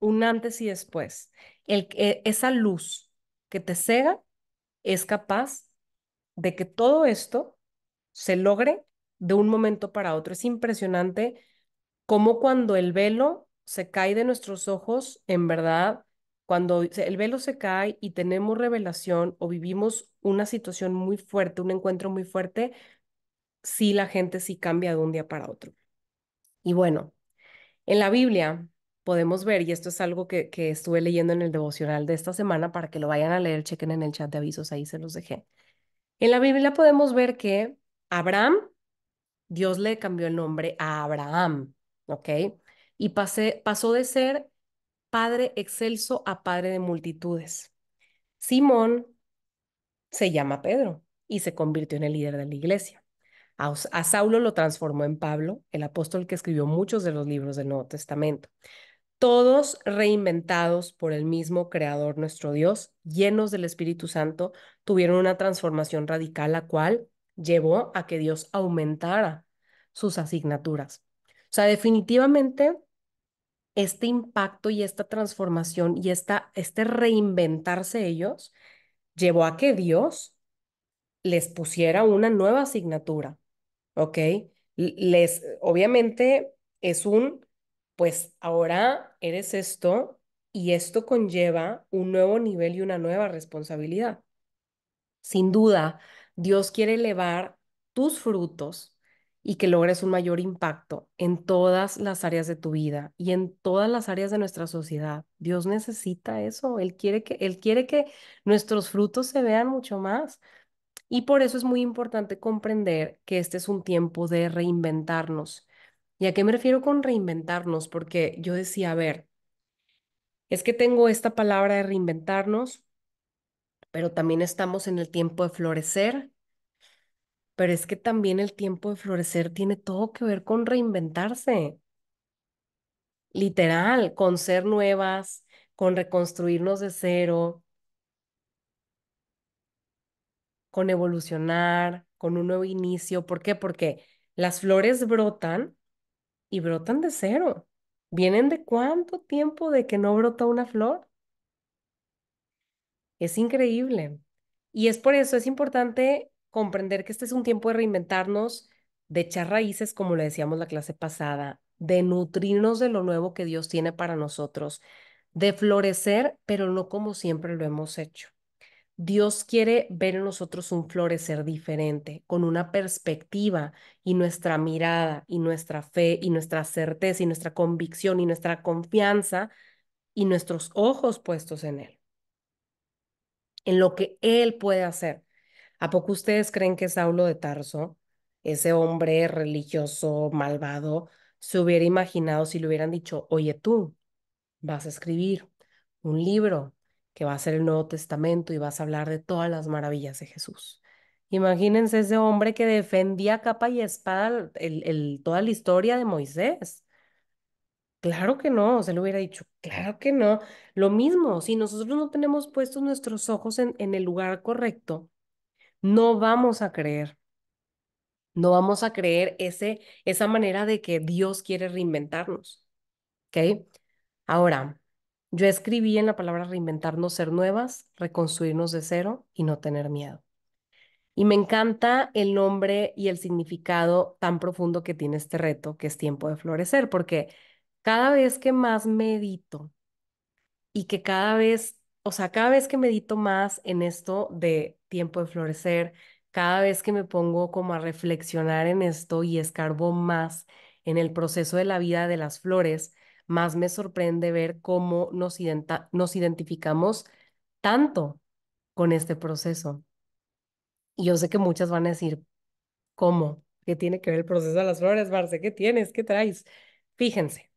un antes y después. El, esa luz que te cega es capaz de que todo esto se logre de un momento para otro. Es impresionante cómo cuando el velo se cae de nuestros ojos, en verdad, cuando el velo se cae y tenemos revelación o vivimos una situación muy fuerte, un encuentro muy fuerte, sí la gente sí cambia de un día para otro. Y bueno, en la Biblia podemos ver, y esto es algo que, que estuve leyendo en el devocional de esta semana, para que lo vayan a leer, chequen en el chat de avisos, ahí se los dejé. En la Biblia podemos ver que Abraham, Dios le cambió el nombre a Abraham, ¿ok? Y pasé, pasó de ser Padre excelso a Padre de multitudes. Simón se llama Pedro y se convirtió en el líder de la iglesia. A, Saulo lo transformó en Pablo, el apóstol que escribió muchos de los libros del Nuevo Testamento. Todos reinventados por el mismo Creador nuestro Dios, llenos del Espíritu Santo, tuvieron una transformación radical, la cual llevó a que Dios aumentara sus asignaturas. O sea, definitivamente este impacto y esta transformación y esta, este reinventarse ellos llevó a que Dios les pusiera una nueva asignatura, ¿ok? Les, obviamente es un, pues ahora eres esto y esto conlleva un nuevo nivel y una nueva responsabilidad. Sin duda, Dios quiere elevar tus frutos y que logres un mayor impacto en todas las áreas de tu vida y en todas las áreas de nuestra sociedad. Dios necesita eso, él quiere que él quiere que nuestros frutos se vean mucho más. Y por eso es muy importante comprender que este es un tiempo de reinventarnos. ¿Y a qué me refiero con reinventarnos? Porque yo decía, a ver, es que tengo esta palabra de reinventarnos, pero también estamos en el tiempo de florecer, pero es que también el tiempo de florecer tiene todo que ver con reinventarse. Literal, con ser nuevas, con reconstruirnos de cero, con evolucionar, con un nuevo inicio. ¿Por qué? Porque las flores brotan y brotan de cero. ¿Vienen de cuánto tiempo de que no brota una flor? Es increíble. Y es por eso, es importante comprender que este es un tiempo de reinventarnos, de echar raíces, como le decíamos la clase pasada, de nutrirnos de lo nuevo que Dios tiene para nosotros, de florecer, pero no como siempre lo hemos hecho. Dios quiere ver en nosotros un florecer diferente, con una perspectiva y nuestra mirada y nuestra fe y nuestra certeza y nuestra convicción y nuestra confianza y nuestros ojos puestos en Él, en lo que Él puede hacer ¿A poco ustedes creen que Saulo de Tarso, ese hombre religioso, malvado, se hubiera imaginado si le hubieran dicho, oye tú, vas a escribir un libro que va a ser el Nuevo Testamento y vas a hablar de todas las maravillas de Jesús? Imagínense ese hombre que defendía capa y espada toda la historia de Moisés. Claro que no, se le hubiera dicho, claro que no. Lo mismo, si nosotros no tenemos puestos nuestros ojos en el lugar correcto, no vamos a creer. No vamos a creer ese, esa manera de que Dios quiere reinventarnos. ¿Ok? Ahora, yo escribí en la palabra reinventarnos ser nuevas, reconstruirnos de cero y no tener miedo. Y me encanta el nombre y el significado tan profundo que tiene este reto, que es tiempo de florecer, porque cada vez que más medito y que cada vez, o sea, cada vez que medito más en esto de tiempo de florecer. Cada vez que me pongo como a reflexionar en esto y escarbo más en el proceso de la vida de las flores, más me sorprende ver cómo nos, nos identificamos tanto con este proceso. Y yo sé que muchas van a decir, ¿cómo? ¿Qué tiene que ver el proceso de las flores, Marce? ¿Qué tienes? ¿Qué traes? Fíjense,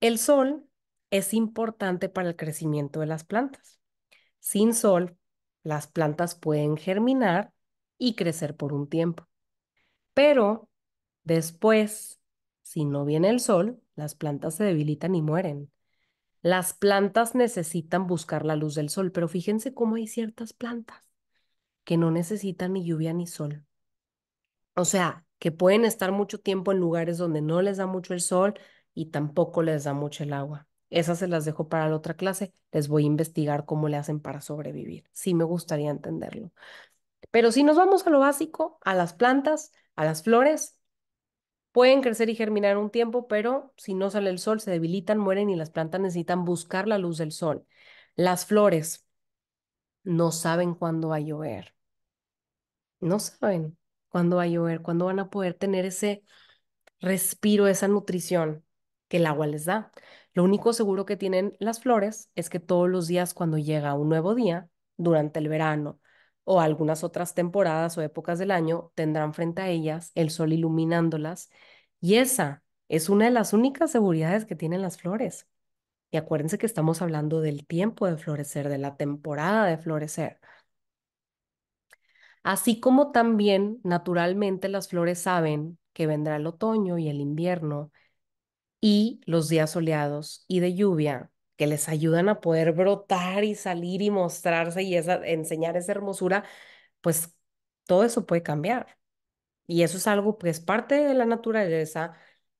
el sol es importante para el crecimiento de las plantas. Sin sol, las plantas pueden germinar y crecer por un tiempo. Pero después, si no viene el sol, las plantas se debilitan y mueren. Las plantas necesitan buscar la luz del sol, pero fíjense cómo hay ciertas plantas que no necesitan ni lluvia ni sol. O sea, que pueden estar mucho tiempo en lugares donde no les da mucho el sol y tampoco les da mucho el agua. Esas se las dejo para la otra clase. Les voy a investigar cómo le hacen para sobrevivir. Sí, me gustaría entenderlo. Pero si nos vamos a lo básico, a las plantas, a las flores, pueden crecer y germinar un tiempo, pero si no sale el sol, se debilitan, mueren y las plantas necesitan buscar la luz del sol. Las flores no saben cuándo va a llover. No saben cuándo va a llover, cuándo van a poder tener ese respiro, esa nutrición el agua les da. Lo único seguro que tienen las flores es que todos los días cuando llega un nuevo día, durante el verano o algunas otras temporadas o épocas del año, tendrán frente a ellas el sol iluminándolas y esa es una de las únicas seguridades que tienen las flores. Y acuérdense que estamos hablando del tiempo de florecer, de la temporada de florecer. Así como también, naturalmente, las flores saben que vendrá el otoño y el invierno y los días soleados y de lluvia que les ayudan a poder brotar y salir y mostrarse y esa, enseñar esa hermosura, pues todo eso puede cambiar. Y eso es algo que es parte de la naturaleza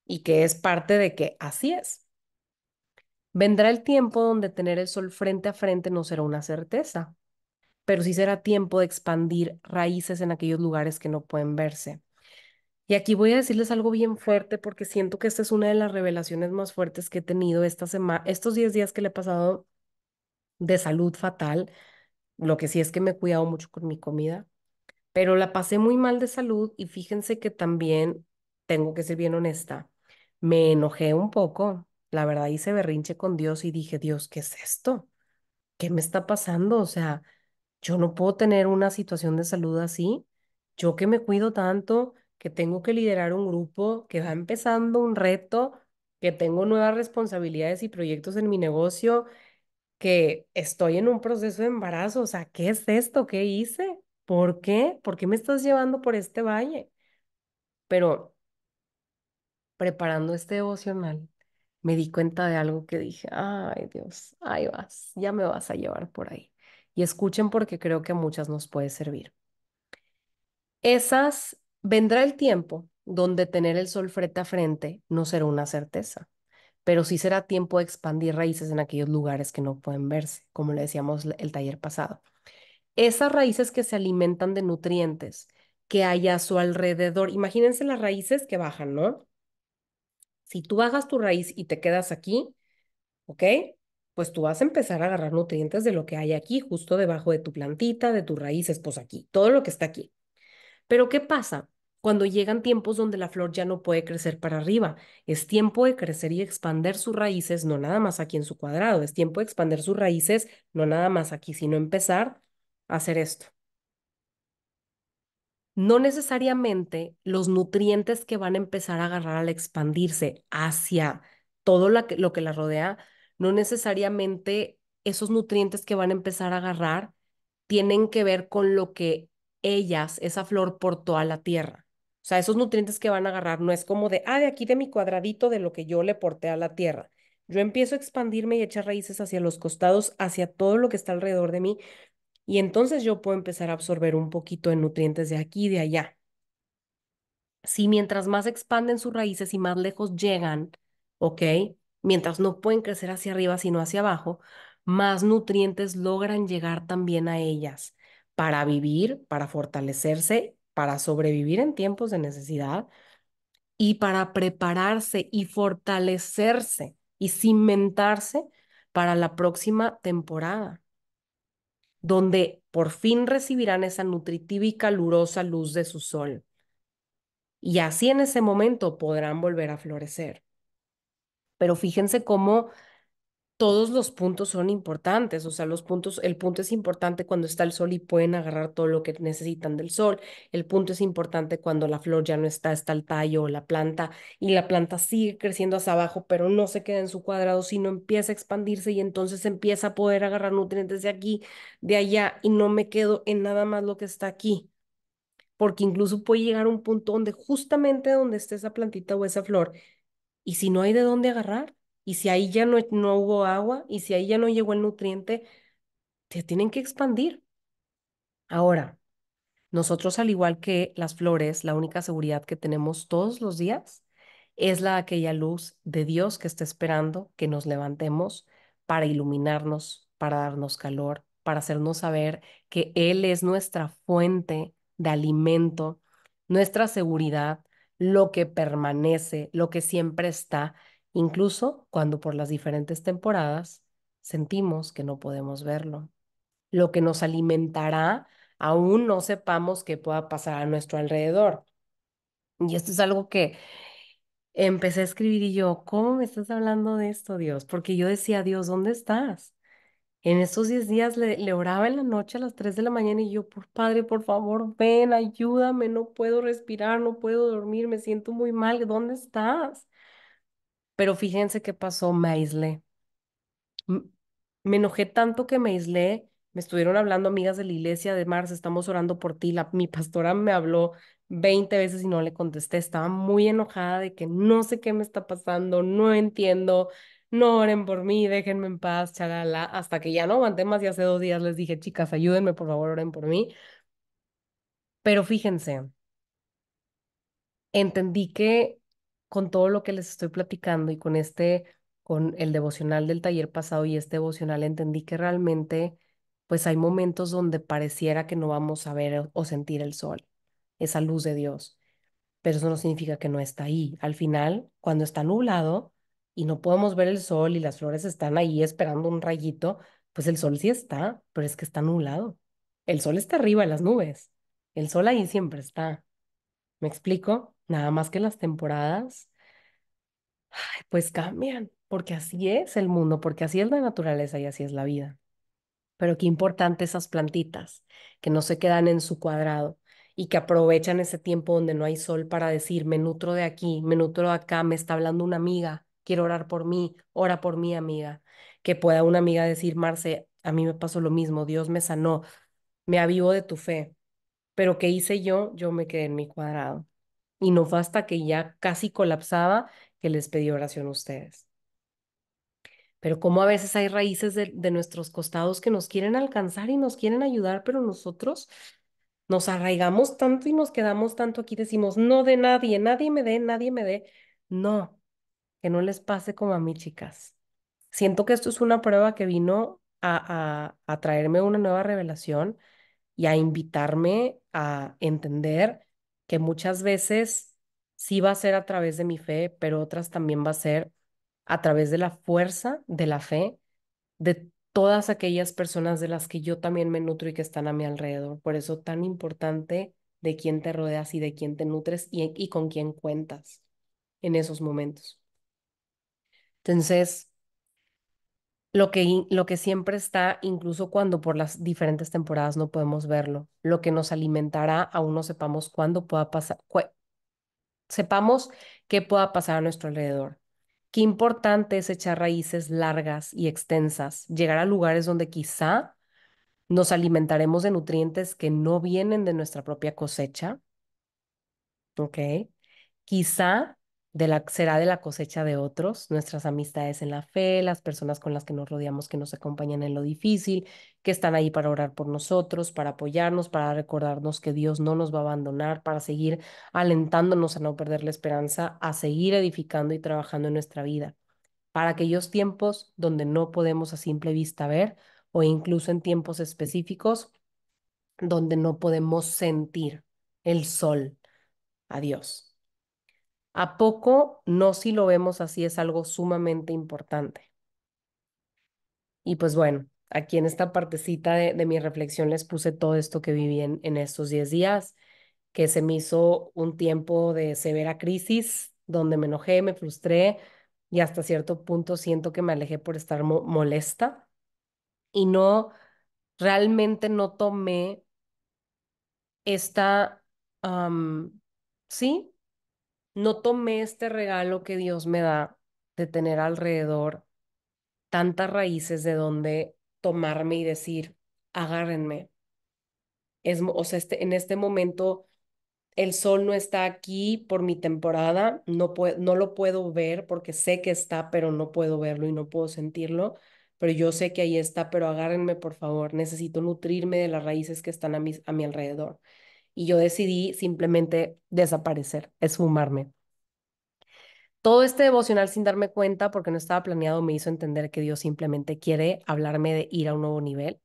y que es parte de que así es. Vendrá el tiempo donde tener el sol frente a frente no será una certeza, pero sí será tiempo de expandir raíces en aquellos lugares que no pueden verse. Y aquí voy a decirles algo bien fuerte porque siento que esta es una de las revelaciones más fuertes que he tenido esta semana, estos 10 días que le he pasado de salud fatal. Lo que sí es que me he cuidado mucho con mi comida, pero la pasé muy mal de salud y fíjense que también, tengo que ser bien honesta, me enojé un poco. La verdad hice berrinche con Dios y dije, Dios, ¿qué es esto? ¿Qué me está pasando? O sea, yo no puedo tener una situación de salud así. Yo que me cuido tanto, que tengo que liderar un grupo, que va empezando un reto, que tengo nuevas responsabilidades y proyectos en mi negocio, que estoy en un proceso de embarazo. O sea, ¿qué es esto? ¿Qué hice? ¿Por qué? ¿Por qué me estás llevando por este valle? Pero preparando este devocional, me di cuenta de algo que dije, ay Dios, ahí vas, ya me vas a llevar por ahí. Y escuchen porque creo que a muchas nos puede servir. Esas Vendrá el tiempo donde tener el sol frente a frente no será una certeza, pero sí será tiempo de expandir raíces en aquellos lugares que no pueden verse, como le decíamos el taller pasado. Esas raíces que se alimentan de nutrientes que hay a su alrededor, imagínense las raíces que bajan, ¿no? Si tú bajas tu raíz y te quedas aquí, ¿ok? Pues tú vas a empezar a agarrar nutrientes de lo que hay aquí, justo debajo de tu plantita, de tus raíces, pues aquí, todo lo que está aquí. Pero ¿qué pasa? cuando llegan tiempos donde la flor ya no puede crecer para arriba. Es tiempo de crecer y expander sus raíces, no nada más aquí en su cuadrado, es tiempo de expander sus raíces, no nada más aquí, sino empezar a hacer esto. No necesariamente los nutrientes que van a empezar a agarrar al expandirse hacia todo lo que, lo que la rodea, no necesariamente esos nutrientes que van a empezar a agarrar tienen que ver con lo que ellas, esa flor, portó a la tierra o sea, esos nutrientes que van a agarrar no es como de, ah, de aquí de mi cuadradito de lo que yo le porté a la tierra. Yo empiezo a expandirme y echar raíces hacia los costados, hacia todo lo que está alrededor de mí, y entonces yo puedo empezar a absorber un poquito de nutrientes de aquí y de allá. Si mientras más expanden sus raíces y más lejos llegan, ¿ok? Mientras no pueden crecer hacia arriba, sino hacia abajo, más nutrientes logran llegar también a ellas para vivir, para fortalecerse para sobrevivir en tiempos de necesidad y para prepararse y fortalecerse y cimentarse para la próxima temporada, donde por fin recibirán esa nutritiva y calurosa luz de su sol. Y así en ese momento podrán volver a florecer. Pero fíjense cómo todos los puntos son importantes, o sea, los puntos, el punto es importante cuando está el sol y pueden agarrar todo lo que necesitan del sol, el punto es importante cuando la flor ya no está, está el tallo o la planta y la planta sigue creciendo hacia abajo, pero no se queda en su cuadrado, sino empieza a expandirse y entonces empieza a poder agarrar nutrientes de aquí, de allá y no me quedo en nada más lo que está aquí porque incluso puede llegar a un punto donde justamente donde esté esa plantita o esa flor, y si no hay de dónde agarrar, y si ahí ya no, no hubo agua y si ahí ya no llegó el nutriente, se tienen que expandir. Ahora, nosotros al igual que las flores, la única seguridad que tenemos todos los días es la aquella luz de Dios que está esperando que nos levantemos para iluminarnos, para darnos calor, para hacernos saber que Él es nuestra fuente de alimento, nuestra seguridad, lo que permanece, lo que siempre está, incluso cuando por las diferentes temporadas sentimos que no podemos verlo. Lo que nos alimentará aún no sepamos qué pueda pasar a nuestro alrededor. Y esto es algo que empecé a escribir y yo, ¿cómo me estás hablando de esto, Dios? Porque yo decía, Dios, ¿dónde estás? En esos 10 días le, oraba en la noche a las 3 de la mañana y yo, por pues, padre, por favor, ven, ayúdame, no puedo respirar, no puedo dormir, me siento muy mal, ¿dónde estás? Pero fíjense qué pasó, me aislé. Me enojé tanto que me aislé. Me estuvieron hablando amigas de la iglesia de Mars, estamos orando por ti. La, mi pastora me habló 20 veces y no le contesté. Estaba muy enojada de que no sé qué me está pasando, no entiendo, no oren por mí, déjenme en paz, chalala. Hasta que ya no aguanté más y hace dos días les dije, chicas, ayúdenme, por favor, oren por mí. Pero fíjense, entendí que con todo lo que les estoy platicando y con este, con el devocional del taller pasado y este devocional, entendí que realmente, pues hay momentos donde pareciera que no vamos a ver o sentir el sol, esa luz de Dios. Pero eso no significa que no está ahí. Al final, cuando está nublado y no podemos ver el sol y las flores están ahí esperando un rayito, pues el sol sí está, pero es que está nublado. El sol está arriba de las nubes. El sol ahí siempre está. ¿Me explico? Nada más que las temporadas, pues cambian, porque así es el mundo, porque así es la naturaleza y así es la vida. Pero qué importante esas plantitas que no se quedan en su cuadrado y que aprovechan ese tiempo donde no hay sol para decir, me nutro de aquí, me nutro de acá, me está hablando una amiga, quiero orar por mí, ora por mí, amiga. Que pueda una amiga decir, Marce, a mí me pasó lo mismo, Dios me sanó, me avivo de tu fe. Pero ¿qué hice yo? Yo me quedé en mi cuadrado. Y no fue hasta que ya casi colapsaba que les pedí oración a ustedes. Pero como a veces hay raíces de, nuestros costados que nos quieren alcanzar y nos quieren ayudar, pero nosotros nos arraigamos tanto y nos quedamos tanto aquí, decimos, no de nadie, nadie me dé, nadie me dé. No, que no les pase como a mí, chicas. Siento que esto es una prueba que vino a, a, a traerme una nueva revelación y a invitarme a entender que muchas veces sí va a ser a través de mi fe, pero otras también va a ser a través de la fuerza de la fe de todas aquellas personas de las que yo también me nutro y que están a mi alrededor. Por eso tan importante de quién te rodeas y de quién te nutres y, y con quién cuentas en esos momentos. Entonces, lo que, lo que siempre está, incluso cuando por las diferentes temporadas no podemos verlo, lo que nos alimentará aún no sepamos cuándo pueda pasar, sepamos qué pueda pasar a nuestro alrededor. Qué importante es echar raíces largas y extensas, llegar a lugares donde quizá nos alimentaremos de nutrientes que no vienen de nuestra propia cosecha. ¿Ok? Quizá será de la cosecha de otros, nuestras amistades en la fe, las personas con las que nos rodeamos que nos acompañan en lo difícil, que están ahí para orar por nosotros, para apoyarnos, para recordarnos que Dios no nos va a abandonar, para seguir alentándonos a no perder la esperanza, a seguir edificando y trabajando en nuestra vida, para aquellos tiempos donde no podemos a simple vista ver o incluso en tiempos específicos donde no podemos sentir el sol a Dios. ¿A poco no si lo vemos así es algo sumamente importante? Y pues bueno, aquí en esta partecita de, mi reflexión les puse todo esto que viví en, estos 10 días, que se me hizo un tiempo de severa crisis, donde me enojé, me frustré y hasta cierto punto siento que me alejé por estar molesta y no, realmente no tomé esta, sí, no tomé este regalo que Dios me da de tener alrededor tantas raíces de donde tomarme y decir, agárrenme. Es, o sea, este, en este momento el sol no está aquí por mi temporada, no, puedo, no lo puedo ver porque sé que está, pero no puedo verlo y no puedo sentirlo, pero yo sé que ahí está, pero agárrenme por favor, necesito nutrirme de las raíces que están a a mi alrededor y yo decidí simplemente desaparecer, esfumarme. Todo este devocional sin darme cuenta, porque no estaba planeado, me hizo entender que Dios simplemente quiere hablarme de ir a un nuevo nivel,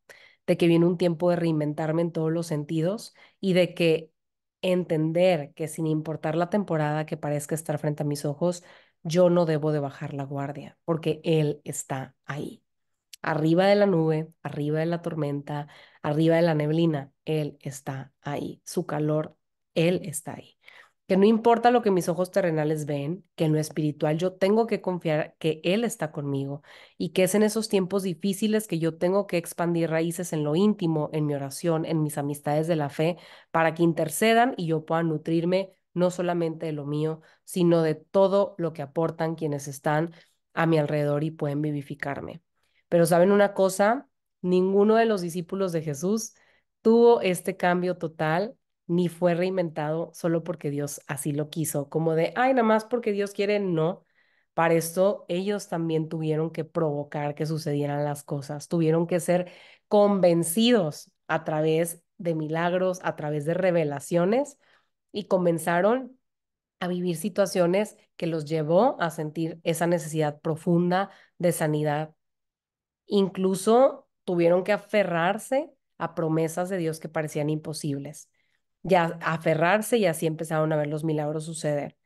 de que viene un tiempo de reinventarme en todos los sentidos y de que entender que sin importar la temporada que parezca estar frente a mis ojos, yo no debo de bajar la guardia, porque Él está ahí arriba de la nube, arriba de la tormenta, arriba de la neblina, Él está ahí, su calor, Él está ahí. Que no importa lo que mis ojos terrenales ven, que en lo espiritual yo tengo que confiar que Él está conmigo y que es en esos tiempos difíciles que yo tengo que expandir raíces en lo íntimo, en mi oración, en mis amistades de la fe, para que intercedan y yo pueda nutrirme no solamente de lo mío, sino de todo lo que aportan quienes están a mi alrededor y pueden vivificarme. Pero saben una cosa, ninguno de los discípulos de Jesús tuvo este cambio total ni fue reinventado solo porque Dios así lo quiso, como de, ay, nada más porque Dios quiere, no. Para esto ellos también tuvieron que provocar que sucedieran las cosas, tuvieron que ser convencidos a través de milagros, a través de revelaciones, y comenzaron a vivir situaciones que los llevó a sentir esa necesidad profunda de sanidad, Incluso tuvieron que aferrarse a promesas de Dios que parecían imposibles. Ya aferrarse y así empezaron a ver los milagros suceder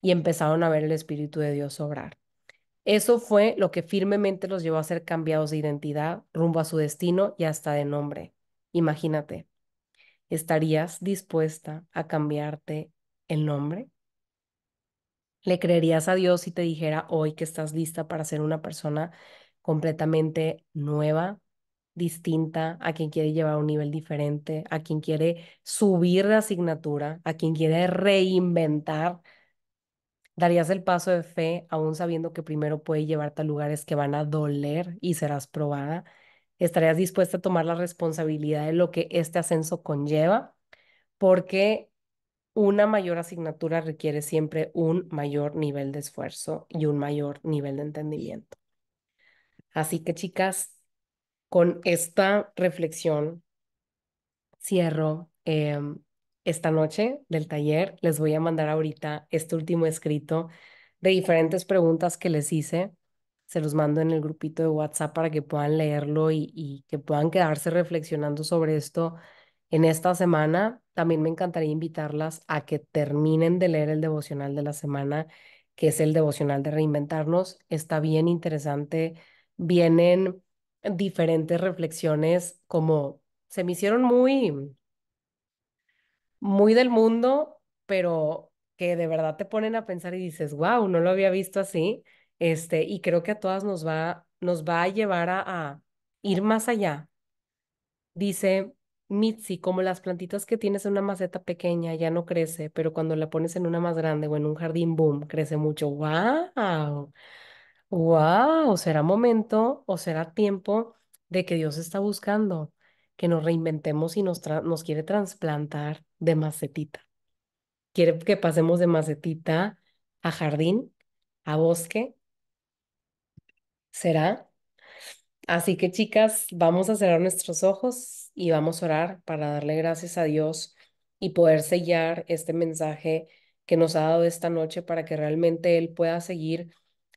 y empezaron a ver el Espíritu de Dios obrar. Eso fue lo que firmemente los llevó a ser cambiados de identidad, rumbo a su destino y hasta de nombre. Imagínate, ¿estarías dispuesta a cambiarte el nombre? ¿Le creerías a Dios si te dijera hoy que estás lista para ser una persona completamente nueva, distinta, a quien quiere llevar a un nivel diferente, a quien quiere subir la asignatura, a quien quiere reinventar. Darías el paso de fe aún sabiendo que primero puede llevarte a lugares que van a doler y serás probada. Estarías dispuesta a tomar la responsabilidad de lo que este ascenso conlleva, porque una mayor asignatura requiere siempre un mayor nivel de esfuerzo y un mayor nivel de entendimiento. Así que chicas, con esta reflexión cierro em, esta noche del taller. Les voy a mandar ahorita este último escrito de diferentes preguntas que les hice. Se los mando en el grupito de WhatsApp para que puedan leerlo y, y que puedan quedarse reflexionando sobre esto en esta semana. También me encantaría invitarlas a que terminen de leer el devocional de la semana, que es el devocional de reinventarnos. Está bien interesante vienen diferentes reflexiones como se me hicieron muy, muy del mundo, pero que de verdad te ponen a pensar y dices, wow, no lo había visto así. Este, y creo que a todas nos va, nos va a llevar a, a ir más allá. Dice Mitzi, como las plantitas que tienes en una maceta pequeña ya no crece, pero cuando la pones en una más grande o en un jardín, boom, crece mucho. ¡Wow! Wow, será momento o será tiempo de que Dios está buscando que nos reinventemos y nos, quiere trasplantar de macetita. Quiere que pasemos de macetita a jardín, a bosque. ¿Será? Así que chicas, vamos a cerrar nuestros ojos y vamos a orar para darle gracias a Dios y poder sellar este mensaje que nos ha dado esta noche para que realmente Él pueda seguir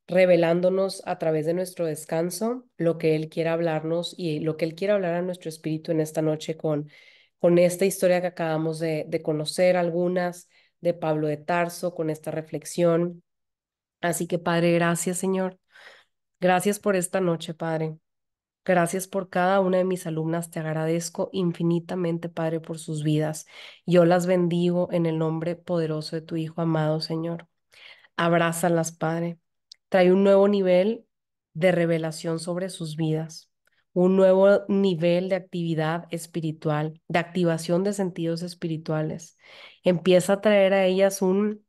revelándonos a través de nuestro descanso lo que Él quiere hablarnos y lo que Él quiere hablar a nuestro espíritu en esta noche con, con esta historia que acabamos de, de conocer, algunas de Pablo de Tarso, con esta reflexión. Así que Padre, gracias Señor. Gracias por esta noche, Padre. Gracias por cada una de mis alumnas. Te agradezco infinitamente, Padre, por sus vidas. Yo las bendigo en el nombre poderoso de tu Hijo amado, Señor. Abrázalas, Padre trae un nuevo nivel de revelación sobre sus vidas, un nuevo nivel de actividad espiritual, de activación de sentidos espirituales. Empieza a traer a ellas un,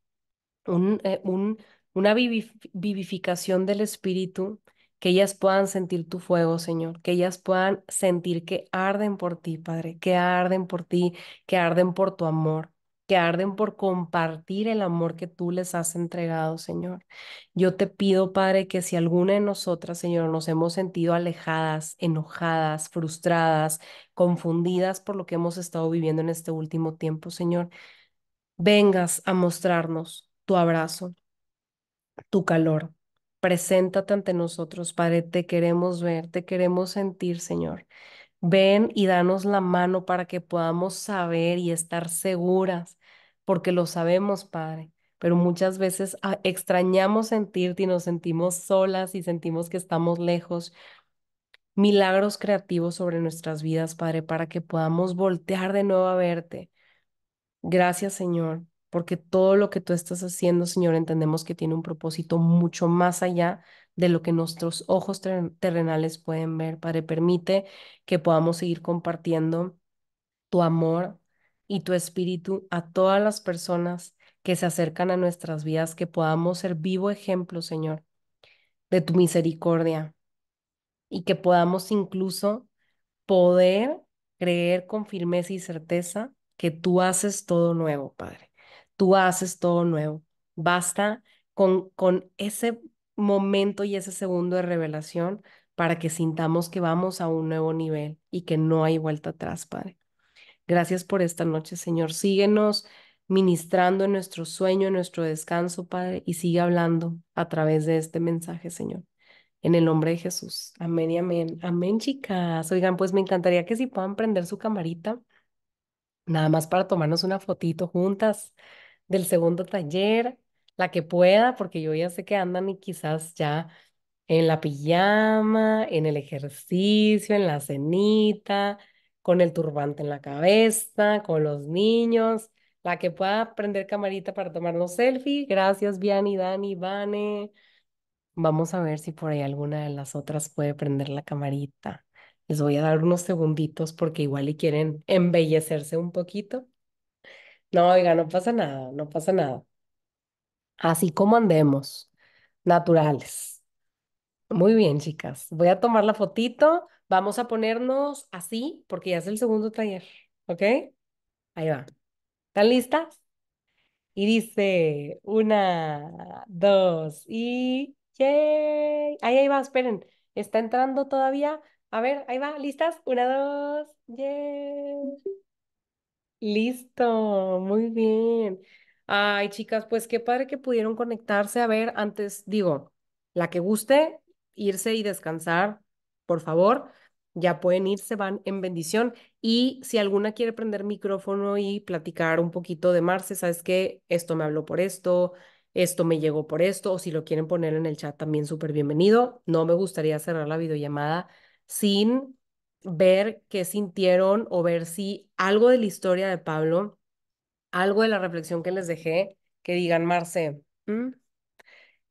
un, eh, un una vivificación del espíritu, que ellas puedan sentir tu fuego, Señor, que ellas puedan sentir que arden por ti, Padre, que arden por ti, que arden por tu amor, que arden por compartir el amor que tú les has entregado, Señor. Yo te pido, Padre, que si alguna de nosotras, Señor, nos hemos sentido alejadas, enojadas, frustradas, confundidas por lo que hemos estado viviendo en este último tiempo, Señor, vengas a mostrarnos tu abrazo, tu calor. Preséntate ante nosotros, Padre, te queremos ver, te queremos sentir, Señor. Ven y danos la mano para que podamos saber y estar seguras porque lo sabemos, Padre. Pero muchas veces ah, extrañamos sentirte y nos sentimos solas y sentimos que estamos lejos. Milagros creativos sobre nuestras vidas, Padre, para que podamos voltear de nuevo a verte. Gracias, Señor, porque todo lo que tú estás haciendo, Señor, entendemos que tiene un propósito mucho más allá de lo que nuestros ojos terrenales pueden ver. Padre, permite que podamos seguir compartiendo tu amor, y tu espíritu a todas las personas que se acercan a nuestras vidas, que podamos ser vivo ejemplo, Señor, de tu misericordia y que podamos incluso poder creer con firmeza y certeza que tú haces todo nuevo, Padre. Tú haces todo nuevo. Basta con, con ese momento y ese segundo de revelación para que sintamos que vamos a un nuevo nivel y que no hay vuelta atrás, Padre. Gracias por esta noche, Señor. Síguenos ministrando en nuestro sueño, en nuestro descanso, Padre, y sigue hablando a través de este mensaje, Señor. En el nombre de Jesús. Amén y amén. Amén, chicas. Oigan, pues me encantaría que si puedan prender su camarita, nada más para tomarnos una fotito juntas del segundo taller, la que pueda, porque yo ya sé que andan y quizás ya en la pijama, en el ejercicio, en la cenita, con el turbante en la cabeza, con los niños. La que pueda prender camarita para tomarnos selfie. Gracias, Viani, Dani, Vane. Vamos a ver si por ahí alguna de las otras puede prender la camarita. Les voy a dar unos segunditos porque igual y quieren embellecerse un poquito. No, oiga, no pasa nada, no pasa nada. Así como andemos, naturales. Muy bien, chicas. Voy a tomar la fotito. Vamos a ponernos así porque ya es el segundo taller, ¿ok? Ahí va. ¿Están listas? Y dice, una, dos, y... ¡Yay! Ahí, va, esperen. Está entrando todavía. A ver, ahí va, ¿listas? Una, dos, ¡yay! Listo, muy bien. Ay, chicas, pues qué padre que pudieron conectarse. A ver, antes digo, la que guste, irse y descansar por favor, ya pueden irse, van en bendición. Y si alguna quiere prender micrófono y platicar un poquito de Marce, sabes que esto me habló por esto, esto me llegó por esto, o si lo quieren poner en el chat también súper bienvenido. No me gustaría cerrar la videollamada sin ver qué sintieron o ver si algo de la historia de Pablo, algo de la reflexión que les dejé, que digan, Marce, mm,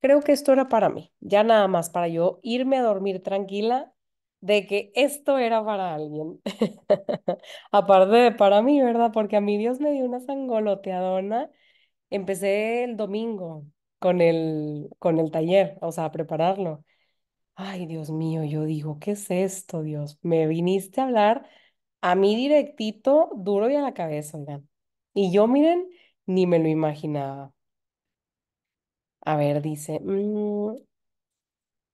creo que esto era para mí, ya nada más para yo irme a dormir tranquila de que esto era para alguien. Aparte de para mí, ¿verdad? Porque a mí Dios me dio una sangoloteadona. Empecé el domingo con el, con el taller, o sea, a prepararlo. Ay, Dios mío, yo digo, ¿qué es esto, Dios? Me viniste a hablar a mí directito, duro y a la cabeza, oigan. Y yo, miren, ni me lo imaginaba. A ver, dice, mm,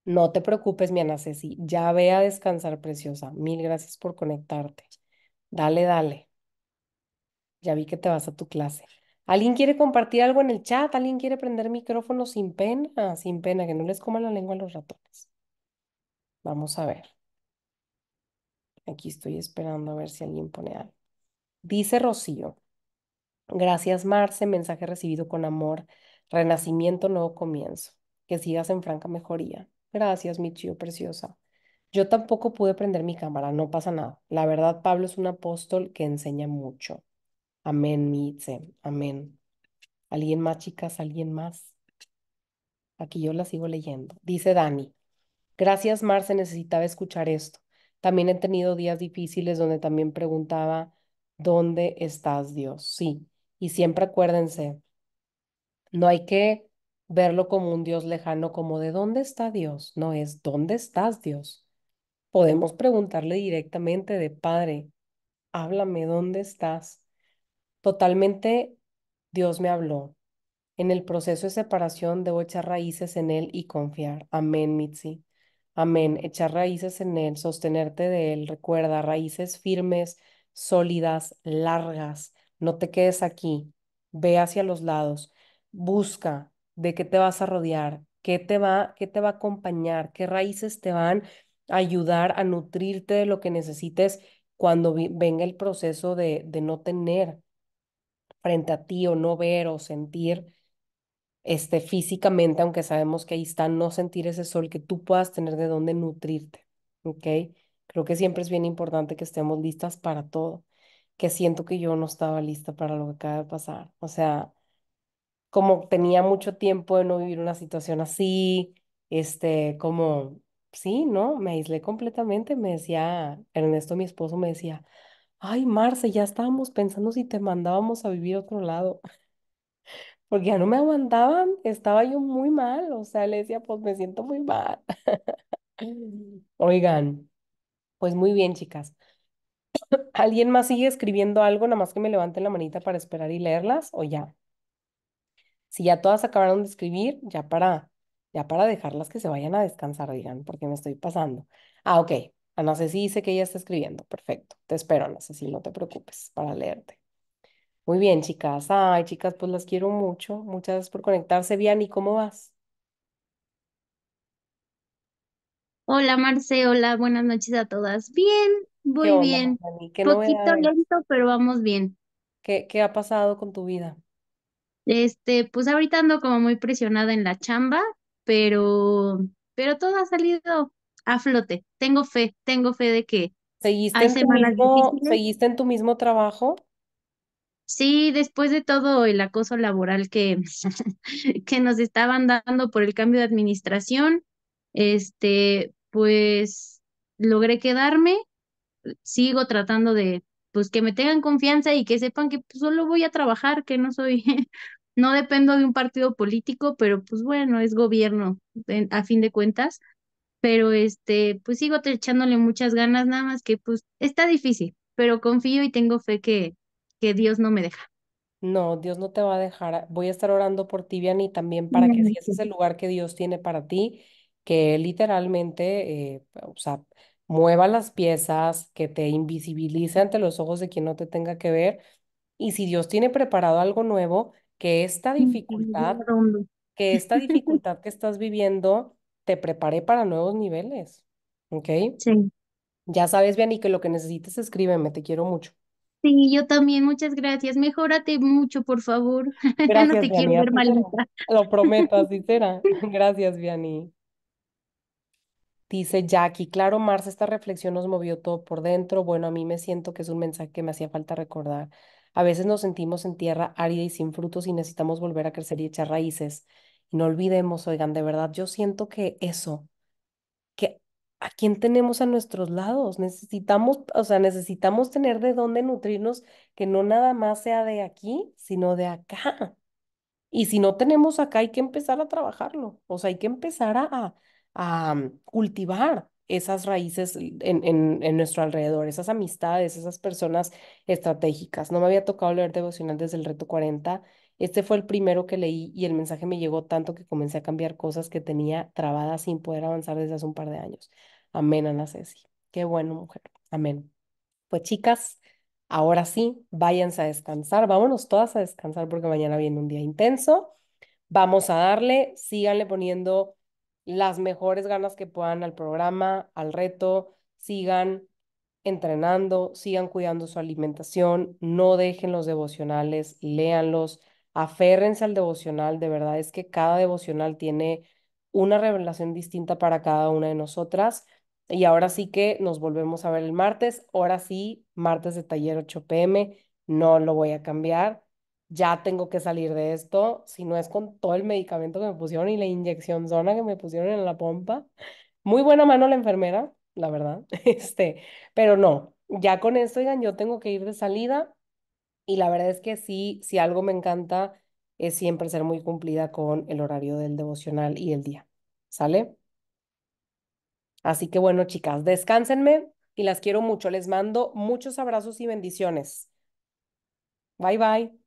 no te preocupes, mi Ana Ceci. Ya ve a descansar, preciosa. Mil gracias por conectarte. Dale, dale. Ya vi que te vas a tu clase. ¿Alguien quiere compartir algo en el chat? ¿Alguien quiere prender micrófono sin pena? Sin pena, que no les coman la lengua a los ratones. Vamos a ver. Aquí estoy esperando a ver si alguien pone algo. Dice Rocío. Gracias, Marce. Mensaje recibido con amor. Renacimiento, nuevo comienzo. Que sigas en franca mejoría. Gracias, mi chío preciosa. Yo tampoco pude prender mi cámara, no pasa nada. La verdad, Pablo es un apóstol que enseña mucho. Amén, Mitze, amén. ¿Alguien más, chicas? ¿Alguien más? Aquí yo la sigo leyendo. Dice Dani, gracias, Marce, necesitaba escuchar esto. También he tenido días difíciles donde también preguntaba, ¿dónde estás, Dios? Sí, y siempre acuérdense, no hay que verlo como un Dios lejano, como de dónde está Dios, no es dónde estás Dios. Podemos preguntarle directamente de Padre, háblame, ¿dónde estás? Totalmente Dios me habló. En el proceso de separación debo echar raíces en Él y confiar. Amén, Mitzi. Amén. Echar raíces en Él, sostenerte de Él. Recuerda, raíces firmes, sólidas, largas. No te quedes aquí. Ve hacia los lados. Busca, de qué te vas a rodear, qué te va, qué te va a acompañar, qué raíces te van a ayudar a nutrirte de lo que necesites cuando venga el proceso de, de no tener frente a ti o no ver o sentir este, físicamente, aunque sabemos que ahí está, no sentir ese sol, que tú puedas tener de dónde nutrirte, ¿ok? Creo que siempre es bien importante que estemos listas para todo, que siento que yo no estaba lista para lo que acaba de pasar, o sea, como tenía mucho tiempo de no vivir una situación así, este, como, sí, ¿no? Me aislé completamente, me decía, Ernesto, mi esposo, me decía, ay, Marce, ya estábamos pensando si te mandábamos a vivir a otro lado, porque ya no me aguantaban, estaba yo muy mal, o sea, le decía, pues me siento muy mal. Oigan, pues muy bien, chicas. ¿Alguien más sigue escribiendo algo, nada más que me levante la manita para esperar y leerlas o ya? Si ya todas acabaron de escribir, ya para, ya para dejarlas que se vayan a descansar, digan, porque me estoy pasando. Ah, ok. Ana ah, si dice que ella está escribiendo. Perfecto. Te espero, Ana Ceci, no te preocupes para leerte. Muy bien, chicas. Ay, chicas, pues las quiero mucho. Muchas gracias por conectarse. y ¿cómo vas? Hola, Marce. Hola, buenas noches a todas. Bien, muy bien. Un Poquito lento, pero vamos bien. qué ha pasado con tu vida? Este, pues ahorita ando como muy presionada en la chamba, pero, pero todo ha salido a flote. Tengo fe, tengo fe de que ¿Seguiste, en, tu mismo, en tu mismo trabajo? Sí, después de todo el acoso laboral que, que nos estaban dando por el cambio de administración, este, pues logré quedarme, sigo tratando de, pues que me tengan confianza y que sepan que pues, solo voy a trabajar, que no soy, no dependo de un partido político, pero pues bueno, es gobierno a fin de cuentas. Pero este, pues sigo echándole muchas ganas, nada más que pues está difícil, pero confío y tengo fe que, que Dios no me deja. No, Dios no te va a dejar. Voy a estar orando por ti, Vian, y también para que si ese es el lugar que Dios tiene para ti, que literalmente, eh, o sea, mueva las piezas, que te invisibilice ante los ojos de quien no te tenga que ver. Y si Dios tiene preparado algo nuevo, que esta dificultad, que esta dificultad que estás viviendo te prepare para nuevos niveles. ¿Ok? Sí. Ya sabes, bien, que lo que necesites, escríbeme, te quiero mucho. Sí, yo también, muchas gracias. Mejórate mucho, por favor. Gracias, no te quiero ver malita. Lo prometo, así será. Gracias, Vianney. Dice Jackie, claro, Marce, esta reflexión nos movió todo por dentro. Bueno, a mí me siento que es un mensaje que me hacía falta recordar. A veces nos sentimos en tierra árida y sin frutos y necesitamos volver a crecer y echar raíces. Y no olvidemos, oigan, de verdad, yo siento que eso, que a quién tenemos a nuestros lados. Necesitamos, o sea, necesitamos tener de dónde nutrirnos, que no nada más sea de aquí, sino de acá. Y si no tenemos acá, hay que empezar a trabajarlo. O sea, hay que empezar a, a a cultivar esas raíces en, nuestro alrededor, esas amistades, esas personas estratégicas. No me había tocado leer devocional desde el reto 40. Este fue el primero que leí y el mensaje me llegó tanto que comencé a cambiar cosas que tenía trabadas sin poder avanzar desde hace un par de años. Amén, Ana Ceci. Qué bueno, mujer. Amén. Pues chicas, ahora sí, váyanse a descansar. Vámonos todas a descansar porque mañana viene un día intenso. Vamos a darle, síganle poniendo las mejores ganas que puedan al programa, al reto, sigan entrenando, sigan cuidando su alimentación, no dejen los devocionales, léanlos, aférrense al devocional, de verdad es que cada devocional tiene una revelación distinta para cada una de nosotras. Y ahora sí que nos volvemos a ver el martes, ahora sí, martes de taller 8 pm, no lo voy a cambiar ya tengo que salir de esto, si no es con todo el medicamento que me pusieron y la inyección zona que me pusieron en la pompa. Muy buena mano la enfermera, la verdad, este, pero no, ya con esto, digan, yo tengo que ir de salida y la verdad es que sí, si algo me encanta es siempre ser muy cumplida con el horario del devocional y el día, ¿sale? Así que bueno, chicas, descánsenme y las quiero mucho. Les mando muchos abrazos y bendiciones. Bye bye.